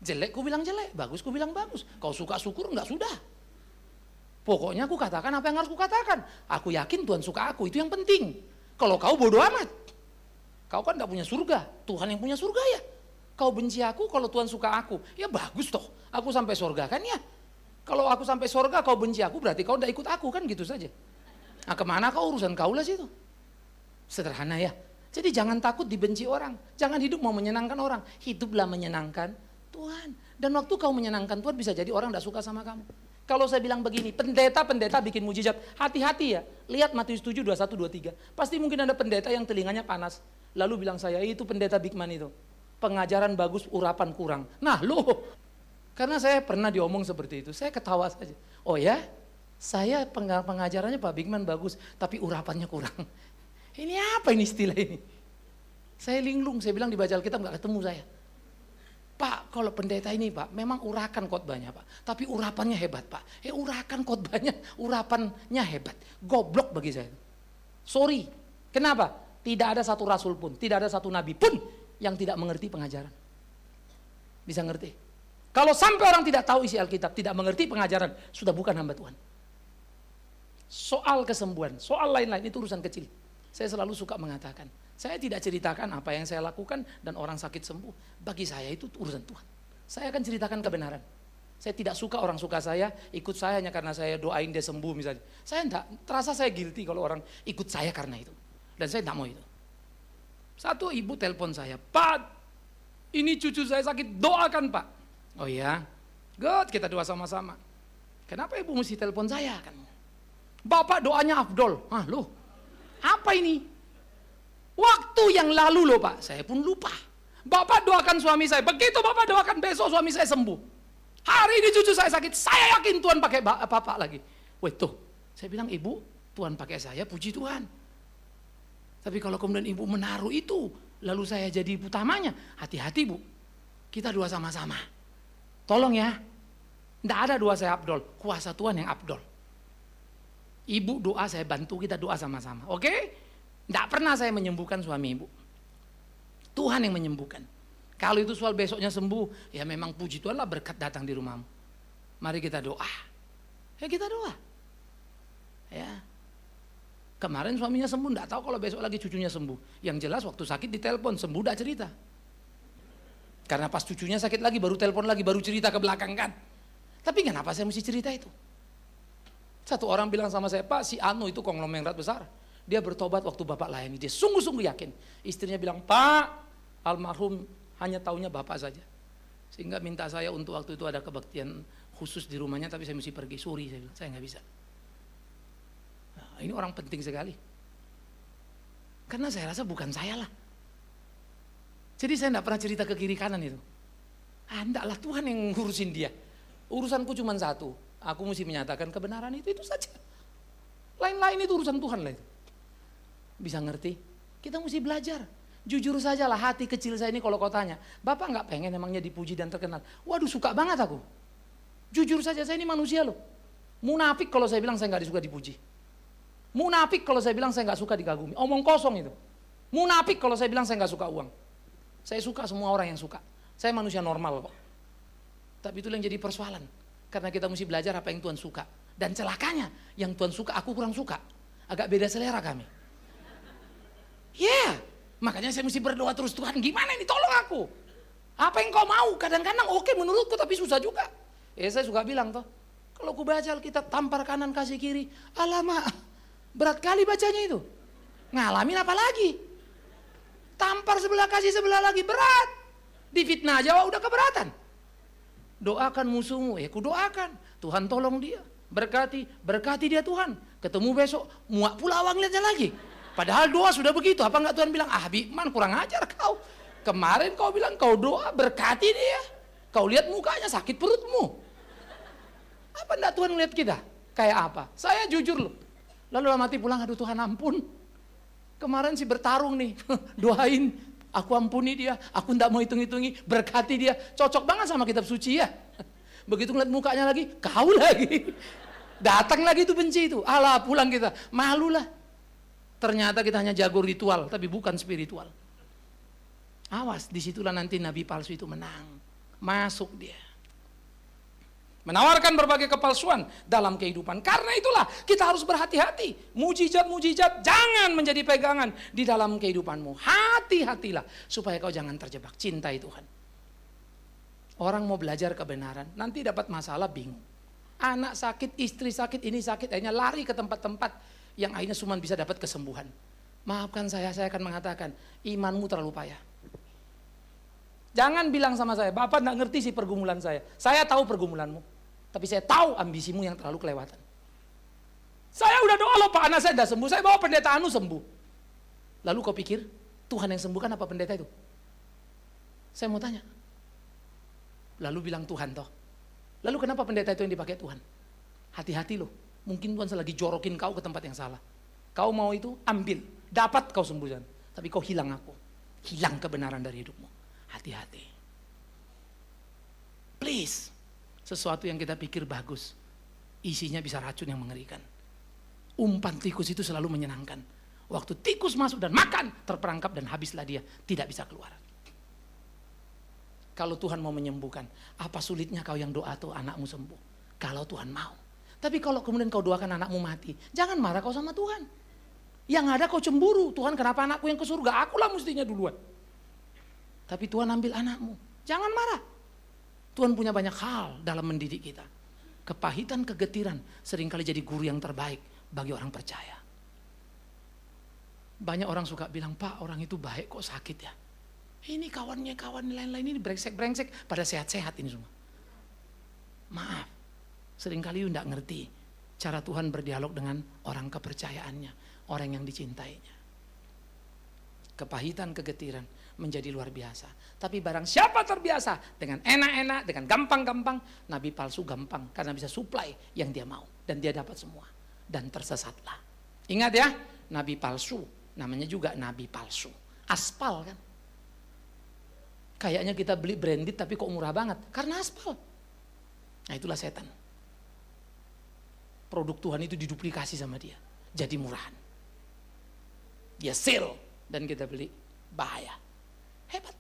Jelek ku bilang jelek, bagus ku bilang bagus. Kau suka syukur nggak sudah. Pokoknya aku katakan apa yang harus ku katakan. Aku yakin Tuhan suka aku, itu yang penting. Kalau kau bodoh amat. Kau kan nggak punya surga, Tuhan yang punya surga ya. Kau benci aku kalau Tuhan suka aku. Ya bagus toh, aku sampai surga kan ya. Kalau aku sampai sorga kau benci aku berarti kau tidak ikut aku kan gitu saja. Nah kemana kau urusan kau lah situ. Sederhana ya. Jadi jangan takut dibenci orang. Jangan hidup mau menyenangkan orang. Hiduplah menyenangkan Tuhan. Dan waktu kau menyenangkan Tuhan bisa jadi orang tidak suka sama kamu. Kalau saya bilang begini, pendeta-pendeta bikin mujizat, hati-hati ya. Lihat Matius 7, 21, 23. Pasti mungkin ada pendeta yang telinganya panas. Lalu bilang saya, eh, itu pendeta Bigman itu. Pengajaran bagus, urapan kurang. Nah loh. Karena saya pernah diomong seperti itu, saya ketawa saja. Oh ya, saya pengajarannya Pak Bigman bagus, tapi urapannya kurang. Ini apa ini istilah ini? Saya linglung, saya bilang di Bajal kita nggak ketemu saya. Pak, kalau pendeta ini Pak, memang urakan khotbahnya Pak. Tapi urapannya hebat Pak. Eh urakan khotbahnya, urapannya hebat. Goblok bagi saya. Sorry. Kenapa? Tidak ada satu rasul pun, tidak ada satu nabi pun yang tidak mengerti pengajaran. Bisa ngerti? Kalau sampai orang tidak tahu isi Alkitab, tidak mengerti pengajaran, sudah bukan hamba Tuhan. Soal kesembuhan, soal lain-lain itu urusan kecil. Saya selalu suka mengatakan, saya tidak ceritakan apa yang saya lakukan dan orang sakit sembuh. Bagi saya itu urusan Tuhan. Saya akan ceritakan kebenaran. Saya tidak suka orang suka saya, ikut saya hanya karena saya doain dia sembuh misalnya. Saya enggak, terasa saya guilty kalau orang ikut saya karena itu. Dan saya tidak mau itu. Satu ibu telepon saya, Pak, ini cucu saya sakit, doakan Pak. Oh ya, good kita doa sama-sama. Kenapa ibu mesti telepon saya kan? Bapak doanya Abdul. Ah lo, apa ini? Waktu yang lalu loh pak, saya pun lupa. Bapak doakan suami saya, begitu bapak doakan besok suami saya sembuh. Hari ini cucu saya sakit, saya yakin Tuhan pakai bapak lagi. Wait tuh, saya bilang ibu, Tuhan pakai saya, puji Tuhan. Tapi kalau kemudian ibu menaruh itu, lalu saya jadi ibu utamanya, hati-hati bu, kita doa sama-sama. Tolong ya. Tidak ada doa saya abdol. Kuasa Tuhan yang abdol. Ibu doa saya bantu kita doa sama-sama. Oke? Okay? Tidak pernah saya menyembuhkan suami ibu. Tuhan yang menyembuhkan. Kalau itu soal besoknya sembuh, ya memang puji Tuhan lah berkat datang di rumahmu. Mari kita doa. Ya kita doa. Ya. Kemarin suaminya sembuh, tidak tahu kalau besok lagi cucunya sembuh. Yang jelas waktu sakit ditelepon, sembuh tidak cerita. Karena pas cucunya sakit lagi, baru telepon lagi, baru cerita ke belakang kan. Tapi kenapa saya mesti cerita itu? Satu orang bilang sama saya, Pak si Anu itu konglomerat besar. Dia bertobat waktu Bapak layani, dia sungguh-sungguh yakin. Istrinya bilang, Pak almarhum hanya taunya Bapak saja. Sehingga minta saya untuk waktu itu ada kebaktian khusus di rumahnya, tapi saya mesti pergi. Sorry, saya bilang, saya nggak bisa. Nah, ini orang penting sekali. Karena saya rasa bukan saya lah. Jadi saya tidak pernah cerita ke kiri kanan itu. Andalah ah, Tuhan yang ngurusin dia. Urusanku cuma satu. Aku mesti menyatakan kebenaran itu, itu saja. Lain-lain itu urusan Tuhan lah itu. Bisa ngerti? Kita mesti belajar. Jujur saja lah hati kecil saya ini kalau kau tanya. Bapak nggak pengen emangnya dipuji dan terkenal. Waduh suka banget aku. Jujur saja saya ini manusia loh. Munafik kalau saya bilang saya nggak disuka dipuji. Munafik kalau saya bilang saya nggak suka dikagumi. Omong kosong itu. Munafik kalau saya bilang saya nggak suka uang. Saya suka semua orang yang suka. Saya manusia normal kok. Tapi itu yang jadi persoalan. Karena kita mesti belajar apa yang Tuhan suka. Dan celakanya, yang Tuhan suka aku kurang suka. Agak beda selera kami. Ya, yeah. makanya saya mesti berdoa terus Tuhan gimana ini tolong aku. Apa yang kau mau? Kadang-kadang oke okay menurutku tapi susah juga. Ya saya suka bilang toh, kalau ku baca kita tampar kanan kasih kiri, alamak berat kali bacanya itu. Ngalamin apa lagi? lempar sebelah kasih sebelah lagi berat. Difitnah aja wah, udah keberatan. Doakan musuhmu, ya ku doakan. Tuhan tolong dia. Berkati, berkati dia Tuhan. Ketemu besok, muak pula awang lihatnya lagi. Padahal doa sudah begitu, apa nggak Tuhan bilang, ah Bikman kurang ajar kau. Kemarin kau bilang kau doa, berkati dia. Kau lihat mukanya sakit perutmu. Apa enggak Tuhan lihat kita? Kayak apa? Saya jujur loh. Lalu mati pulang, aduh Tuhan ampun. Kemarin sih bertarung nih, doain, aku ampuni dia, aku ndak mau hitung-hitungi, berkati dia. Cocok banget sama kitab suci ya. Begitu ngeliat mukanya lagi, kau lagi. Datang lagi itu benci itu. Allah pulang kita, malulah. Ternyata kita hanya jago ritual, tapi bukan spiritual. Awas, disitulah nanti nabi palsu itu menang. Masuk dia menawarkan berbagai kepalsuan dalam kehidupan. Karena itulah kita harus berhati-hati. Mujizat-mujizat jangan menjadi pegangan di dalam kehidupanmu. Hati-hatilah supaya kau jangan terjebak. Cintai Tuhan. Orang mau belajar kebenaran, nanti dapat masalah bingung. Anak sakit, istri sakit, ini sakit, akhirnya lari ke tempat-tempat yang akhirnya cuma bisa dapat kesembuhan. Maafkan saya, saya akan mengatakan, imanmu terlalu payah. Jangan bilang sama saya, Bapak tidak ngerti sih pergumulan saya. Saya tahu pergumulanmu. Tapi saya tahu ambisimu yang terlalu kelewatan. Saya udah doa loh Pak, Anas saya udah sembuh. Saya bawa pendeta Anu sembuh. Lalu kau pikir, Tuhan yang sembuhkan apa pendeta itu? Saya mau tanya. Lalu bilang Tuhan toh. Lalu kenapa pendeta itu yang dipakai Tuhan? Hati-hati loh. Mungkin Tuhan selagi jorokin kau ke tempat yang salah. Kau mau itu, ambil. Dapat kau sembuhkan. Tapi kau hilang aku. Hilang kebenaran dari hidupmu. Hati-hati. Please sesuatu yang kita pikir bagus, isinya bisa racun yang mengerikan. Umpan tikus itu selalu menyenangkan. Waktu tikus masuk dan makan, terperangkap dan habislah dia, tidak bisa keluar. Kalau Tuhan mau menyembuhkan, apa sulitnya kau yang doa tuh anakmu sembuh? Kalau Tuhan mau. Tapi kalau kemudian kau doakan anakmu mati, jangan marah kau sama Tuhan. Yang ada kau cemburu, Tuhan kenapa anakku yang ke surga? Akulah mestinya duluan. Tapi Tuhan ambil anakmu. Jangan marah. Tuhan punya banyak hal dalam mendidik kita. Kepahitan, kegetiran seringkali jadi guru yang terbaik bagi orang percaya. Banyak orang suka bilang, Pak orang itu baik kok sakit ya. Ini kawannya kawan lain-lain ini brengsek-brengsek pada sehat-sehat ini semua. Maaf, seringkali you tidak ngerti cara Tuhan berdialog dengan orang kepercayaannya, orang yang dicintainya. Kepahitan, kegetiran menjadi luar biasa. Tapi barang siapa terbiasa dengan enak-enak, dengan gampang-gampang, nabi palsu gampang karena bisa supply yang dia mau dan dia dapat semua dan tersesatlah. Ingat ya, nabi palsu namanya juga nabi palsu. Aspal kan. Kayaknya kita beli branded tapi kok murah banget karena aspal. Nah, itulah setan. Produk Tuhan itu diduplikasi sama dia, jadi murahan. Dia sale dan kita beli bahaya. Hebat.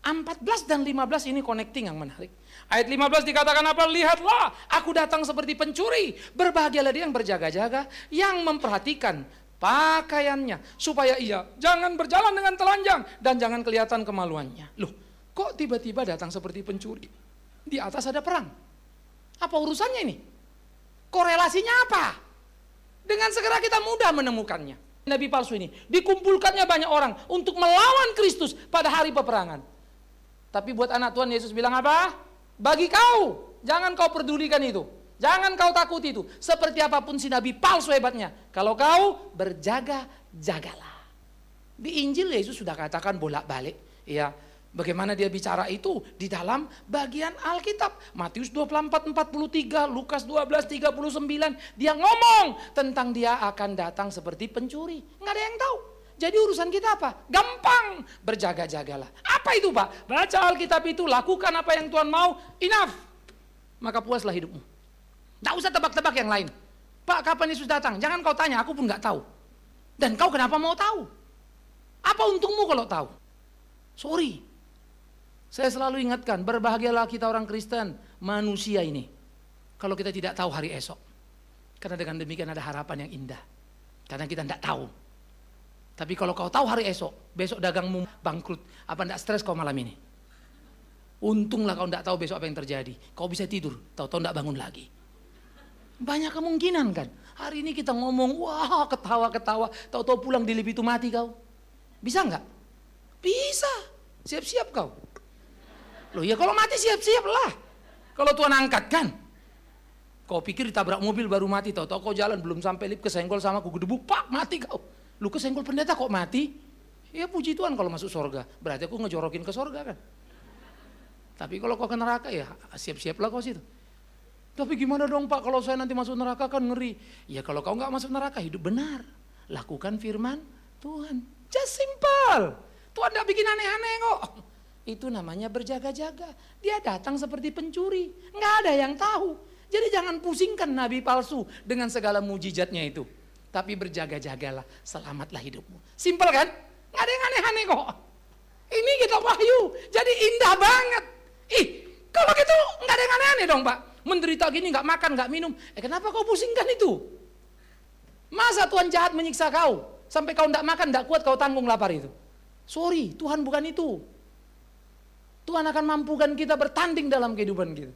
14 dan 15 ini connecting yang menarik. Ayat 15 dikatakan apa? Lihatlah, aku datang seperti pencuri. Berbahagialah dia yang berjaga-jaga, yang memperhatikan pakaiannya. Supaya ia jangan berjalan dengan telanjang dan jangan kelihatan kemaluannya. Loh, kok tiba-tiba datang seperti pencuri? Di atas ada perang. Apa urusannya ini? Korelasinya apa? Dengan segera kita mudah menemukannya nabi palsu ini. Dikumpulkannya banyak orang untuk melawan Kristus pada hari peperangan. Tapi buat anak Tuhan Yesus bilang apa? Bagi kau, jangan kau pedulikan itu. Jangan kau takut itu. Seperti apapun si nabi palsu hebatnya. Kalau kau berjaga, jagalah. Di Injil Yesus sudah katakan bolak-balik. Ya, Bagaimana dia bicara itu? Di dalam bagian Alkitab. Matius 24, 43, Lukas 12, 39. Dia ngomong tentang dia akan datang seperti pencuri. Nggak ada yang tahu. Jadi urusan kita apa? Gampang. Berjaga-jagalah. Apa itu Pak? Baca Alkitab itu, lakukan apa yang Tuhan mau. Enough. Maka puaslah hidupmu. Nggak usah tebak-tebak yang lain. Pak, kapan Yesus datang? Jangan kau tanya, aku pun nggak tahu. Dan kau kenapa mau tahu? Apa untungmu kalau tahu? Sorry, saya selalu ingatkan, berbahagialah kita orang Kristen, manusia ini. Kalau kita tidak tahu hari esok. Karena dengan demikian ada harapan yang indah. Karena kita tidak tahu. Tapi kalau kau tahu hari esok, besok dagangmu bangkrut, apa tidak stres kau malam ini? Untunglah kau tidak tahu besok apa yang terjadi. Kau bisa tidur, tahu-tahu tidak bangun lagi. Banyak kemungkinan kan. Hari ini kita ngomong, wah ketawa-ketawa, tahu-tahu pulang di itu mati kau. Bisa nggak? Bisa. Siap-siap kau. Loh ya kalau mati siap-siap lah. Kalau Tuhan angkat kan. Kau pikir ditabrak mobil baru mati, tau tau kau jalan belum sampai lip kesenggol sama debu. pak mati kau. Lu kesenggol pendeta kok mati? Ya puji Tuhan kalau masuk sorga, berarti aku ngejorokin ke sorga kan. Tapi kalau kau ke neraka ya siap siap lah kau situ. Tapi gimana dong pak kalau saya nanti masuk neraka kan ngeri. Ya kalau kau nggak masuk neraka hidup benar. Lakukan firman Tuhan. Just simple. Tuhan gak bikin aneh-aneh kok. Itu namanya berjaga-jaga. Dia datang seperti pencuri. Nggak ada yang tahu. Jadi jangan pusingkan nabi palsu dengan segala mujizatnya itu. Tapi berjaga-jagalah, selamatlah hidupmu. Simpel kan? Nggak ada yang aneh-aneh kok. Ini kita wahyu, jadi indah banget. Ih, kalau gitu nggak ada yang aneh-aneh dong pak. Menderita gini nggak makan, nggak minum. Eh kenapa kau pusingkan itu? Masa Tuhan jahat menyiksa kau? Sampai kau nggak makan, nggak kuat, kau tanggung lapar itu. Sorry, Tuhan bukan itu. Tuhan akan mampukan kita bertanding dalam kehidupan kita.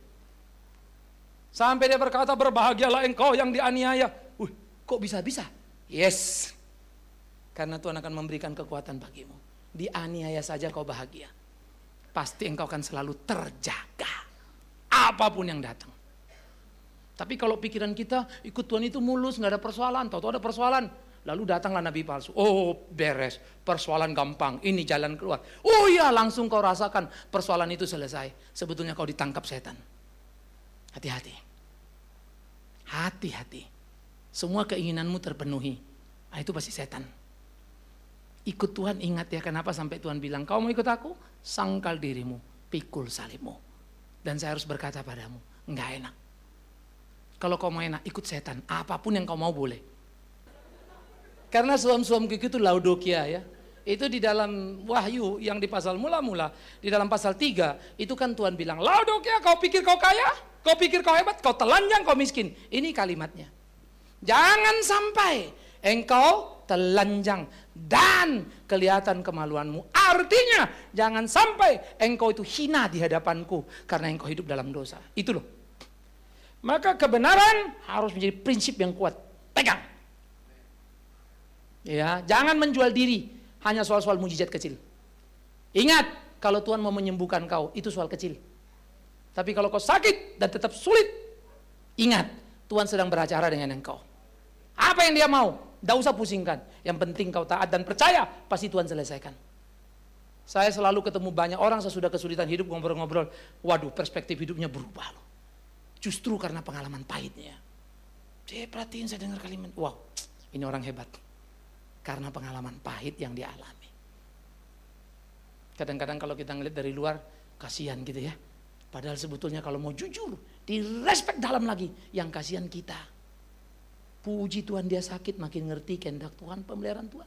Sampai dia berkata, berbahagialah engkau yang dianiaya. Uh, kok bisa-bisa? Yes. Karena Tuhan akan memberikan kekuatan bagimu. Dianiaya saja kau bahagia. Pasti engkau akan selalu terjaga. Apapun yang datang. Tapi kalau pikiran kita ikut Tuhan itu mulus, nggak ada persoalan. Tahu-tahu ada persoalan. Lalu datanglah nabi palsu. Oh, beres. Persoalan gampang. Ini jalan keluar. Oh iya, langsung kau rasakan persoalan itu selesai. Sebetulnya kau ditangkap setan. Hati-hati. Hati-hati. Semua keinginanmu terpenuhi. Nah, itu pasti setan. Ikut Tuhan, ingat ya kenapa sampai Tuhan bilang, kau mau ikut aku? Sangkal dirimu, pikul salimu, Dan saya harus berkata padamu, enggak enak. Kalau kau mau enak, ikut setan. Apapun yang kau mau boleh karena suam-suam gigi itu laudokia ya. Itu di dalam wahyu yang di pasal mula-mula, di dalam pasal 3, itu kan Tuhan bilang, laudokia, kau pikir kau kaya, kau pikir kau hebat, kau telanjang, kau miskin. Ini kalimatnya. Jangan sampai engkau telanjang dan kelihatan kemaluanmu. Artinya jangan sampai engkau itu hina di hadapanku karena engkau hidup dalam dosa. Itu loh. Maka kebenaran harus menjadi prinsip yang kuat. Pegang. Ya, jangan menjual diri hanya soal-soal mujizat kecil. Ingat, kalau Tuhan mau menyembuhkan kau, itu soal kecil. Tapi kalau kau sakit dan tetap sulit, ingat, Tuhan sedang beracara dengan engkau. Apa yang dia mau? Tidak usah pusingkan. Yang penting kau taat dan percaya, pasti Tuhan selesaikan. Saya selalu ketemu banyak orang sesudah kesulitan hidup ngobrol-ngobrol. Waduh, perspektif hidupnya berubah loh. Justru karena pengalaman pahitnya. Saya perhatiin, saya dengar kalimat, wow, ini orang hebat karena pengalaman pahit yang dialami. Kadang-kadang kalau kita ngelihat dari luar, kasihan gitu ya. Padahal sebetulnya kalau mau jujur, direspek dalam lagi yang kasihan kita. Puji Tuhan dia sakit makin ngerti kehendak Tuhan, pemeliharaan Tuhan.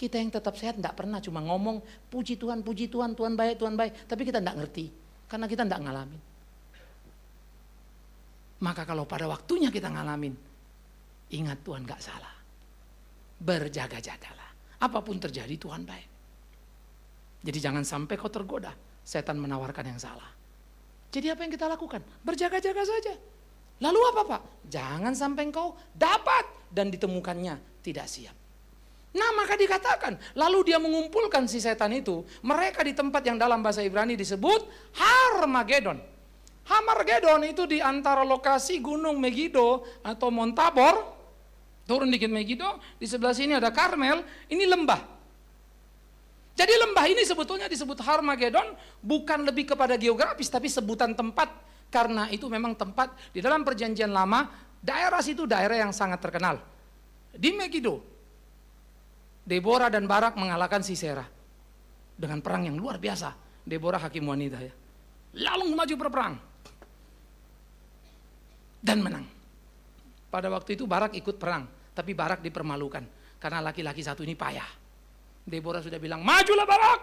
Kita yang tetap sehat tidak pernah cuma ngomong puji Tuhan, puji Tuhan, Tuhan baik, Tuhan baik. Tapi kita tidak ngerti karena kita tidak ngalamin. Maka kalau pada waktunya kita ngalamin, ingat Tuhan gak salah berjaga-jagalah. Apapun terjadi Tuhan baik. Jadi jangan sampai kau tergoda. Setan menawarkan yang salah. Jadi apa yang kita lakukan? Berjaga-jaga saja. Lalu apa Pak? Jangan sampai engkau dapat dan ditemukannya tidak siap. Nah maka dikatakan, lalu dia mengumpulkan si setan itu, mereka di tempat yang dalam bahasa Ibrani disebut Harmagedon. Harmagedon itu di antara lokasi Gunung Megiddo atau Montabor Turun dikit Megiddo, di sebelah sini ada Karmel, ini lembah. Jadi lembah ini sebetulnya disebut Harmagedon bukan lebih kepada geografis tapi sebutan tempat karena itu memang tempat di dalam perjanjian lama daerah situ daerah yang sangat terkenal. Di Megiddo Deborah dan Barak mengalahkan Sisera dengan perang yang luar biasa. Deborah hakim wanita ya. Lalu maju berperang dan menang. Pada waktu itu Barak ikut perang, tapi Barak dipermalukan karena laki-laki satu ini payah. Deborah sudah bilang, "Majulah Barak,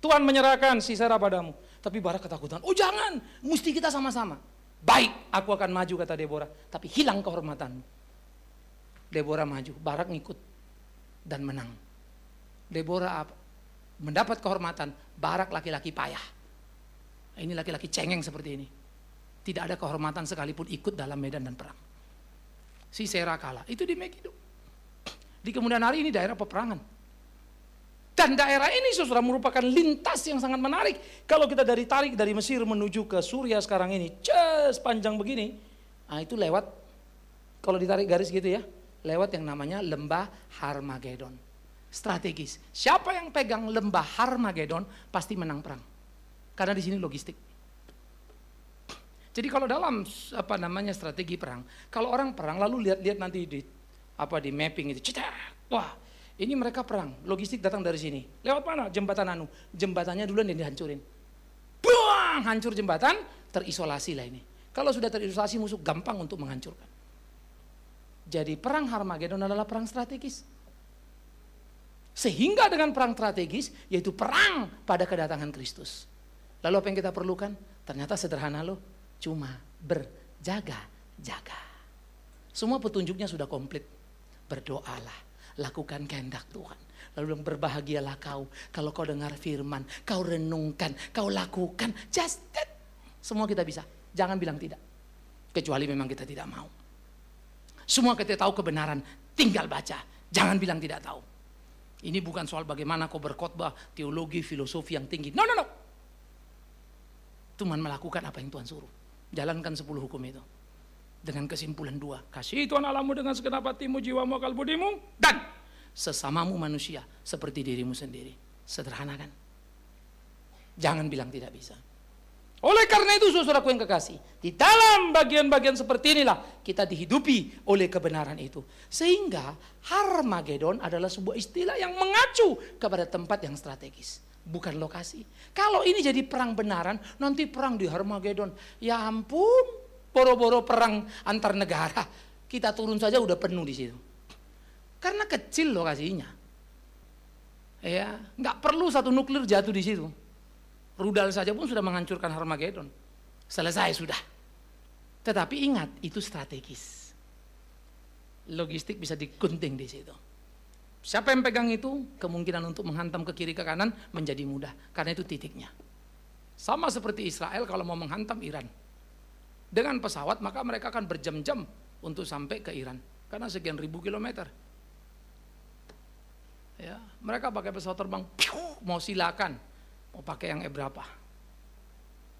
Tuhan menyerahkan Sisera padamu." Tapi Barak ketakutan, "Oh jangan, mesti kita sama-sama." Baik, aku akan maju kata Deborah, tapi hilang kehormatan." Deborah maju, Barak ngikut dan menang. Deborah mendapat kehormatan, Barak laki-laki payah. Ini laki-laki cengeng seperti ini. Tidak ada kehormatan sekalipun ikut dalam medan dan perang si Sera kalah. Itu di Megiddo. Di kemudian hari ini daerah peperangan. Dan daerah ini sudah merupakan lintas yang sangat menarik. Kalau kita dari tarik dari Mesir menuju ke Suria sekarang ini, ces panjang begini, nah itu lewat, kalau ditarik garis gitu ya, lewat yang namanya lembah Harmagedon. Strategis. Siapa yang pegang lembah Harmagedon pasti menang perang. Karena di sini logistik. Jadi kalau dalam apa namanya strategi perang, kalau orang perang lalu lihat-lihat nanti di apa di mapping itu, cita, wah ini mereka perang, logistik datang dari sini. Lewat mana? Jembatan Anu. Jembatannya duluan yang dihancurin. Buang, hancur jembatan, terisolasi lah ini. Kalau sudah terisolasi musuh gampang untuk menghancurkan. Jadi perang Harmagedon adalah perang strategis. Sehingga dengan perang strategis, yaitu perang pada kedatangan Kristus. Lalu apa yang kita perlukan? Ternyata sederhana loh Cuma berjaga-jaga. Semua petunjuknya sudah komplit. Berdoalah, lakukan kehendak Tuhan. Lalu yang berbahagialah kau kalau kau dengar firman, kau renungkan, kau lakukan. Just that. Semua kita bisa. Jangan bilang tidak. Kecuali memang kita tidak mau. Semua kita tahu kebenaran, tinggal baca. Jangan bilang tidak tahu. Ini bukan soal bagaimana kau berkhotbah teologi, filosofi yang tinggi. No, no, no. Tuhan melakukan apa yang Tuhan suruh. Jalankan sepuluh hukum itu. Dengan kesimpulan dua. Kasih Tuhan alamu dengan segenap hatimu, jiwamu, akal budimu, dan sesamamu manusia seperti dirimu sendiri. Sederhanakan. Jangan bilang tidak bisa. Oleh karena itu saudaraku yang kekasih, di dalam bagian-bagian seperti inilah kita dihidupi oleh kebenaran itu. Sehingga Harmagedon adalah sebuah istilah yang mengacu kepada tempat yang strategis bukan lokasi. Kalau ini jadi perang benaran, nanti perang di Harmagedon. Ya ampun, boro-boro perang antar negara. Kita turun saja udah penuh di situ. Karena kecil lokasinya. Ya, nggak perlu satu nuklir jatuh di situ. Rudal saja pun sudah menghancurkan Harmagedon. Selesai sudah. Tetapi ingat, itu strategis. Logistik bisa digunting di situ. Siapa yang pegang itu, kemungkinan untuk menghantam ke kiri ke kanan menjadi mudah. Karena itu titiknya. Sama seperti Israel kalau mau menghantam Iran. Dengan pesawat maka mereka akan berjam-jam untuk sampai ke Iran. Karena sekian ribu kilometer. Ya, mereka pakai pesawat terbang, mau silakan. Mau pakai yang berapa?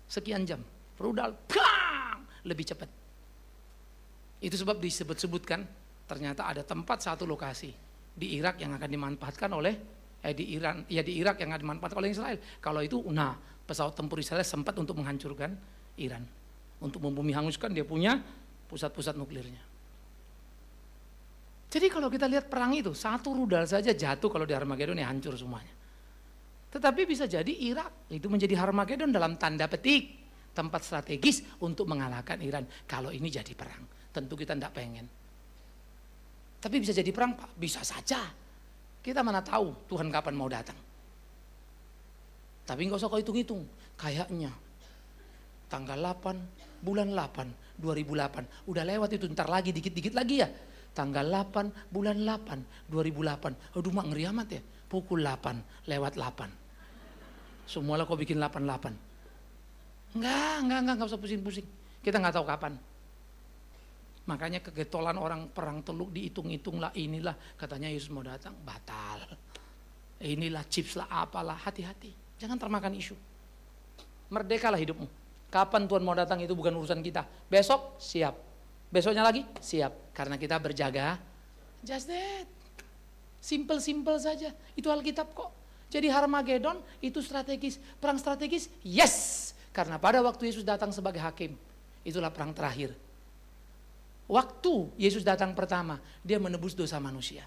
Sekian jam. Rudal, plang, lebih cepat. Itu sebab disebut-sebutkan ternyata ada tempat satu lokasi di Irak yang akan dimanfaatkan oleh eh di Iran ya di Irak yang akan dimanfaatkan oleh Israel. Kalau itu nah pesawat tempur Israel sempat untuk menghancurkan Iran untuk membumi hanguskan dia punya pusat-pusat nuklirnya. Jadi kalau kita lihat perang itu satu rudal saja jatuh kalau di Armageddon ya hancur semuanya. Tetapi bisa jadi Irak itu menjadi Armageddon dalam tanda petik tempat strategis untuk mengalahkan Iran. Kalau ini jadi perang, tentu kita tidak pengen. Tapi bisa jadi perang Pak? Bisa saja. Kita mana tahu Tuhan kapan mau datang. Tapi nggak usah kau hitung-hitung. Kayaknya tanggal 8, bulan 8, 2008. Udah lewat itu, ntar lagi, dikit-dikit lagi ya. Tanggal 8, bulan 8, 2008. Aduh mak ngeri amat ya. Pukul 8, lewat 8. Semualah kau bikin 8-8. Enggak, enggak, enggak, enggak usah pusing-pusing. Kita nggak tahu kapan. Makanya kegetolan orang perang teluk dihitung hitunglah inilah katanya Yesus mau datang batal. Inilah chips lah apalah hati-hati. Jangan termakan isu. Merdekalah hidupmu. Kapan Tuhan mau datang itu bukan urusan kita. Besok siap. Besoknya lagi siap karena kita berjaga. Just that. Simple-simple saja. Itu Alkitab kok. Jadi Harmagedon itu strategis. Perang strategis, yes. Karena pada waktu Yesus datang sebagai hakim, itulah perang terakhir. Waktu Yesus datang pertama, dia menebus dosa manusia.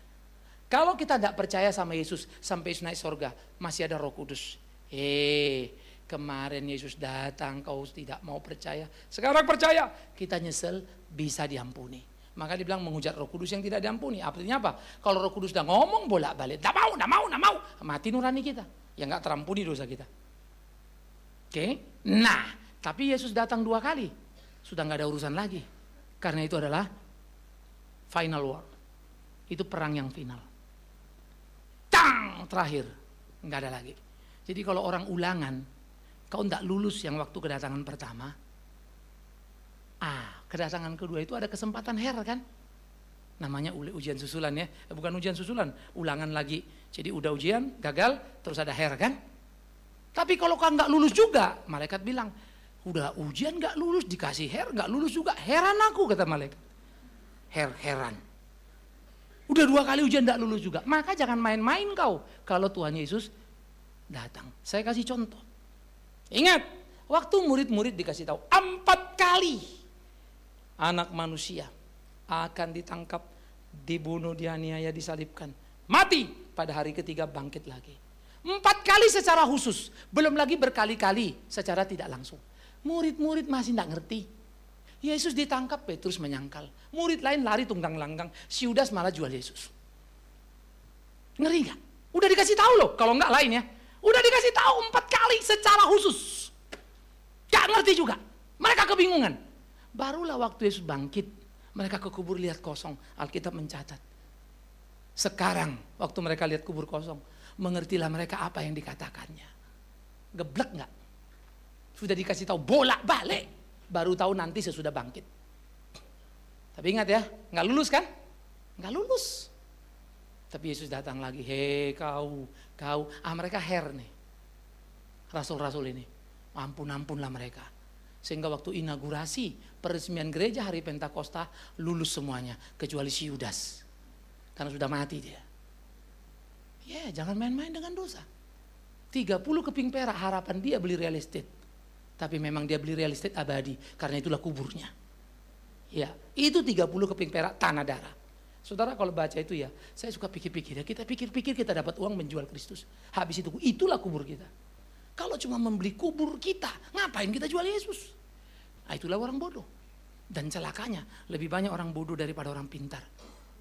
Kalau kita tidak percaya sama Yesus sampai Yesus naik sorga, masih ada roh kudus. Hei, eh, kemarin Yesus datang kau tidak mau percaya. Sekarang percaya, kita nyesel bisa diampuni. Maka dibilang menghujat roh kudus yang tidak diampuni. Artinya apa? Kalau roh kudus sudah ngomong bolak balik. Tidak mau, tidak mau, tidak mau. Mati nurani kita. yang nggak terampuni dosa kita. Oke? Okay? Nah, tapi Yesus datang dua kali. Sudah nggak ada urusan lagi. Karena itu adalah final war. Itu perang yang final. Tang terakhir, nggak ada lagi. Jadi kalau orang ulangan, kau nggak lulus yang waktu kedatangan pertama, ah kedatangan kedua itu ada kesempatan her kan? Namanya ujian susulan ya, eh, bukan ujian susulan, ulangan lagi. Jadi udah ujian, gagal, terus ada her kan? Tapi kalau kau nggak lulus juga, malaikat bilang, Udah ujian gak lulus, dikasih her gak lulus juga. Heran aku kata malaikat. Her, heran. Udah dua kali ujian gak lulus juga. Maka jangan main-main kau kalau Tuhan Yesus datang. Saya kasih contoh. Ingat, waktu murid-murid dikasih tahu empat kali anak manusia akan ditangkap, dibunuh, dianiaya, disalibkan, mati pada hari ketiga bangkit lagi. Empat kali secara khusus, belum lagi berkali-kali secara tidak langsung. Murid-murid masih tidak ngerti. Yesus ditangkap, Petrus menyangkal. Murid lain lari tunggang langgang. Si Yudas malah jual Yesus. Ngeri gak? Udah dikasih tahu loh, kalau nggak lain ya. Udah dikasih tahu empat kali secara khusus. Gak ngerti juga. Mereka kebingungan. Barulah waktu Yesus bangkit, mereka ke kubur lihat kosong. Alkitab mencatat. Sekarang waktu mereka lihat kubur kosong, mengertilah mereka apa yang dikatakannya. Geblek nggak? Sudah dikasih tahu bolak-balik, baru tahu nanti sesudah bangkit. Tapi ingat ya, nggak lulus kan? Nggak lulus. Tapi Yesus datang lagi, hei kau, kau. Ah mereka her nih, rasul-rasul ini. Ampun-ampunlah mereka. Sehingga waktu inaugurasi peresmian gereja hari Pentakosta lulus semuanya. Kecuali si Yudas. Karena sudah mati dia. Ya yeah, jangan main-main dengan dosa. 30 keping perak harapan dia beli real estate. Tapi memang dia beli real estate abadi, karena itulah kuburnya. Ya, itu 30 keping perak tanah darah. Saudara kalau baca itu ya, saya suka pikir-pikir ya, kita pikir-pikir kita dapat uang menjual Kristus. Habis itu itulah kubur kita. Kalau cuma membeli kubur kita, ngapain kita jual Yesus? Nah, itulah orang bodoh. Dan celakanya, lebih banyak orang bodoh daripada orang pintar.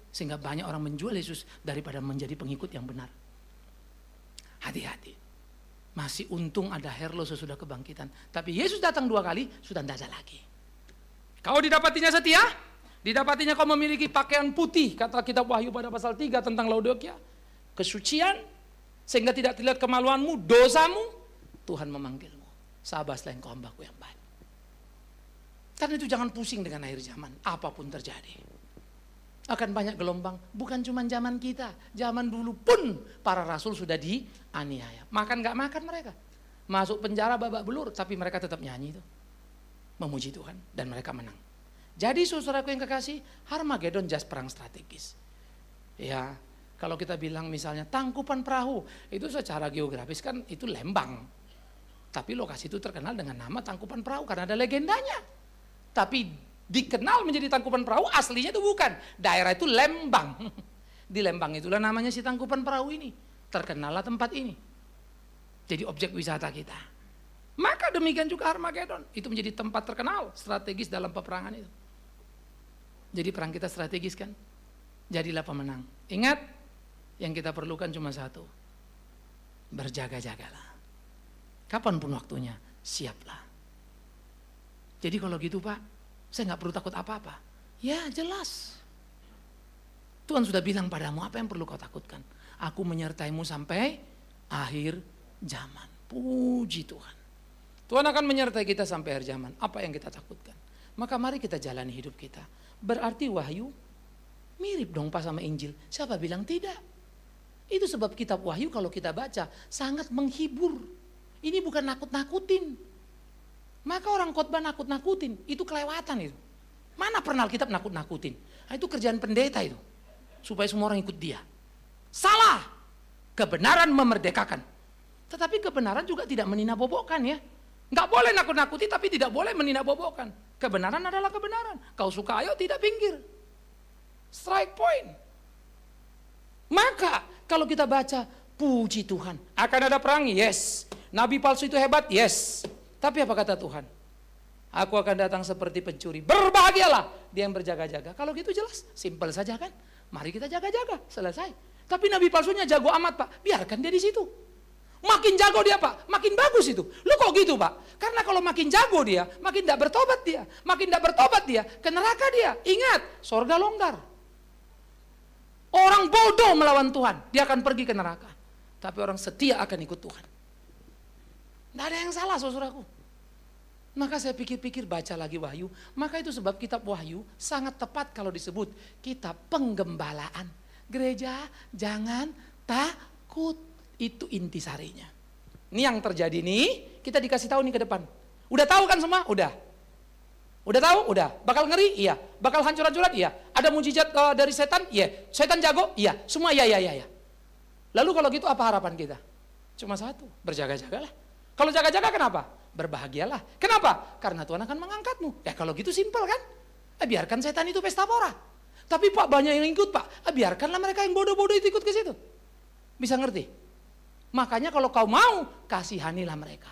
Sehingga banyak orang menjual Yesus daripada menjadi pengikut yang benar. Hati-hati. Masih untung ada Herlo sesudah kebangkitan. Tapi Yesus datang dua kali, sudah tidak ada lagi. Kau didapatinya setia, didapatinya kau memiliki pakaian putih, kata kitab Wahyu pada pasal 3 tentang Laodokia. Kesucian, sehingga tidak terlihat kemaluanmu, dosamu, Tuhan memanggilmu. Sahabat selain kau hambaku yang baik. Karena itu jangan pusing dengan akhir zaman, apapun terjadi. Akan banyak gelombang, bukan cuma zaman kita, zaman dulu pun para rasul sudah di aniaya. Makan nggak makan mereka. Masuk penjara babak belur, tapi mereka tetap nyanyi itu. Memuji Tuhan, dan mereka menang. Jadi saudaraku yang kekasih, Harmagedon jas perang strategis. Ya, kalau kita bilang misalnya tangkupan perahu, itu secara geografis kan itu Lembang. Tapi lokasi itu terkenal dengan nama tangkupan perahu karena ada legendanya. Tapi dikenal menjadi tangkupan perahu, aslinya itu bukan. Daerah itu Lembang. Di Lembang itulah namanya si tangkupan perahu ini terkenallah tempat ini. Jadi objek wisata kita. Maka demikian juga Armageddon. Itu menjadi tempat terkenal strategis dalam peperangan itu. Jadi perang kita strategis kan? Jadilah pemenang. Ingat, yang kita perlukan cuma satu. Berjaga-jagalah. Kapanpun waktunya, siaplah. Jadi kalau gitu Pak, saya nggak perlu takut apa-apa. Ya jelas. Tuhan sudah bilang padamu apa yang perlu kau takutkan aku menyertaimu sampai akhir zaman. Puji Tuhan. Tuhan akan menyertai kita sampai akhir zaman. Apa yang kita takutkan? Maka mari kita jalani hidup kita. Berarti wahyu mirip dong pas sama Injil. Siapa bilang tidak? Itu sebab kitab wahyu kalau kita baca sangat menghibur. Ini bukan nakut-nakutin. Maka orang khotbah nakut-nakutin, itu kelewatan itu. Mana pernah Kitab nakut-nakutin? Nah, itu kerjaan pendeta itu. Supaya semua orang ikut dia. Salah. Kebenaran memerdekakan. Tetapi kebenaran juga tidak menina-bobokkan ya. Enggak boleh nakut-nakuti tapi tidak boleh menina-bobokkan. Kebenaran adalah kebenaran. Kau suka ayo tidak pinggir. Strike point. Maka kalau kita baca puji Tuhan. Akan ada perang? Yes. Nabi palsu itu hebat? Yes. Tapi apa kata Tuhan? Aku akan datang seperti pencuri. Berbahagialah dia yang berjaga-jaga. Kalau gitu jelas, simpel saja kan? Mari kita jaga-jaga, selesai. Tapi nabi palsunya jago amat pak, biarkan dia di situ. Makin jago dia pak, makin bagus itu. Lu kok gitu pak? Karena kalau makin jago dia, makin tidak bertobat dia. Makin tidak bertobat dia, ke neraka dia. Ingat, sorga longgar. Orang bodoh melawan Tuhan, dia akan pergi ke neraka. Tapi orang setia akan ikut Tuhan. Tidak ada yang salah saudaraku. Maka saya pikir-pikir baca lagi Wahyu. Maka itu sebab kitab Wahyu sangat tepat kalau disebut kitab penggembalaan gereja jangan takut. Itu inti sarinya. Ini yang terjadi nih, kita dikasih tahu nih ke depan. Udah tahu kan semua? Udah. Udah tahu? Udah. Bakal ngeri? Iya. Bakal hancur-hancuran? Iya. Ada mujizat uh, dari setan? Iya. Setan jago? Iya. Semua iya, iya, iya, iya. Lalu kalau gitu apa harapan kita? Cuma satu, berjaga-jagalah. Kalau jaga-jaga kenapa? Berbahagialah. Kenapa? Karena Tuhan akan mengangkatmu. Ya kalau gitu simpel kan? Eh, biarkan setan itu pesta pora. Tapi Pak banyak yang ikut Pak. Ah, biarkanlah mereka yang bodoh-bodoh itu ikut ke situ. Bisa ngerti? Makanya kalau kau mau, kasihanilah mereka.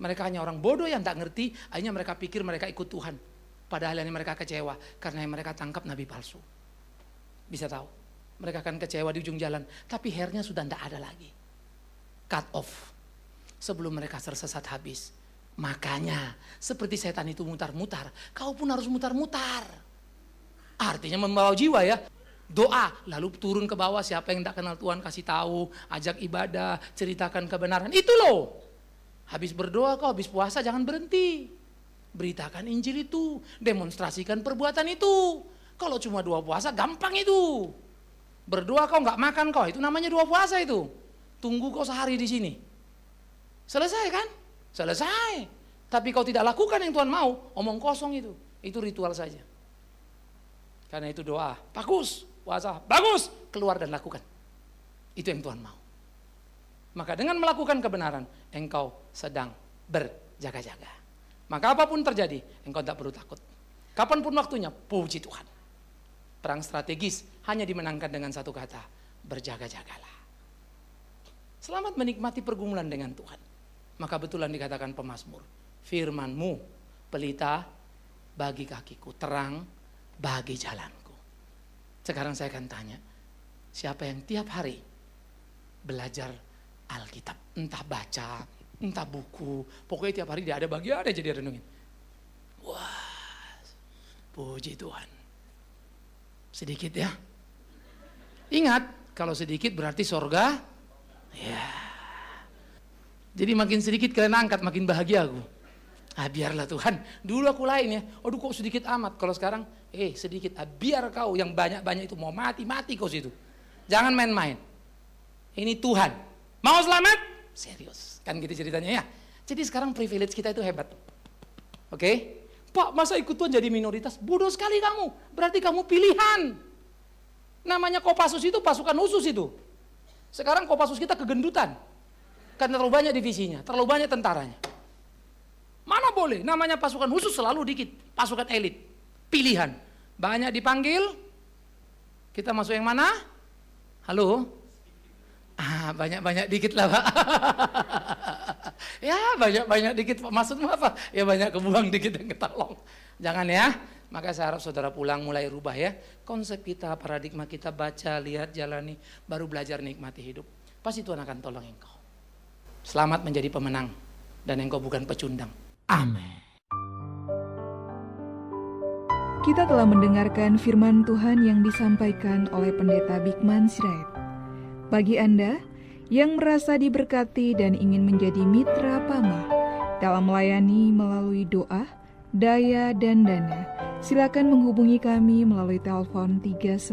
Mereka hanya orang bodoh yang tak ngerti, akhirnya mereka pikir mereka ikut Tuhan. Padahal ini mereka kecewa karena yang mereka tangkap nabi palsu. Bisa tahu. Mereka akan kecewa di ujung jalan, tapi hairnya sudah tidak ada lagi. Cut off. Sebelum mereka tersesat habis. Makanya seperti setan itu mutar-mutar, kau pun harus mutar-mutar. Artinya membawa jiwa ya. Doa, lalu turun ke bawah siapa yang tidak kenal Tuhan kasih tahu, ajak ibadah, ceritakan kebenaran. Itu loh. Habis berdoa kau, habis puasa jangan berhenti. Beritakan Injil itu, demonstrasikan perbuatan itu. Kalau cuma dua puasa gampang itu. Berdoa kau nggak makan kau, itu namanya dua puasa itu. Tunggu kau sehari di sini. Selesai kan? Selesai. Tapi kau tidak lakukan yang Tuhan mau, omong kosong itu. Itu ritual saja. Karena itu doa, bagus, puasa, bagus, keluar dan lakukan. Itu yang Tuhan mau. Maka dengan melakukan kebenaran, engkau sedang berjaga-jaga. Maka apapun terjadi, engkau tak perlu takut. Kapanpun waktunya, puji Tuhan. Perang strategis hanya dimenangkan dengan satu kata, berjaga-jagalah. Selamat menikmati pergumulan dengan Tuhan. Maka betulan dikatakan pemazmur, firmanmu pelita bagi kakiku, terang bagi jalanku. Sekarang saya akan tanya, siapa yang tiap hari belajar Alkitab, entah baca, entah buku, pokoknya tiap hari dia ada bagian ada jadi renungin. Wah, puji Tuhan. Sedikit ya. Ingat, kalau sedikit berarti sorga. Ya. Jadi makin sedikit kalian angkat, makin bahagia aku. Ah biarlah Tuhan, dulu aku lain ya. Aduh kok sedikit amat. Kalau sekarang, eh sedikit. Ah, biar kau yang banyak-banyak itu mau mati-mati kau situ. Jangan main-main. Ini Tuhan. Mau selamat? Serius. Kan gitu ceritanya ya. Jadi sekarang privilege kita itu hebat. Oke? Okay? Pak, masa ikut Tuhan jadi minoritas? Bodoh sekali kamu. Berarti kamu pilihan. Namanya Kopassus itu pasukan usus itu. Sekarang Kopassus kita kegendutan. Karena terlalu banyak divisinya, terlalu banyak tentaranya. Mana boleh, namanya pasukan khusus selalu dikit, pasukan elit, pilihan. Banyak dipanggil, kita masuk yang mana? Halo? Ah, banyak-banyak dikit lah Pak. ya, banyak-banyak dikit Pak. Maksudmu apa? Ya banyak kebuang dikit yang ketolong. Jangan ya. Maka saya harap saudara pulang mulai rubah ya. Konsep kita, paradigma kita, baca, lihat, jalani, baru belajar nikmati hidup. Pasti Tuhan akan tolong engkau. Selamat menjadi pemenang dan engkau bukan pecundang. Amin. Kita telah mendengarkan firman Tuhan yang disampaikan oleh Pendeta Bikman Sirait. Bagi Anda yang merasa diberkati dan ingin menjadi mitra Pama dalam melayani melalui doa, daya, dan dana, silakan menghubungi kami melalui telepon 392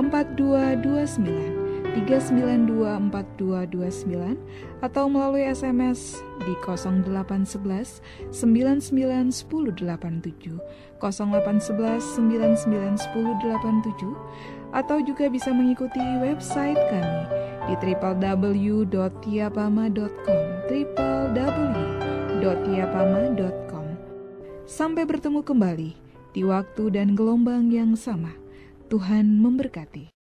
4229 3924229 atau melalui SMS di 0811 991087 0811 atau juga bisa mengikuti website kami di www.tiapama.com www.tiapama.com Sampai bertemu kembali di waktu dan gelombang yang sama. Tuhan memberkati.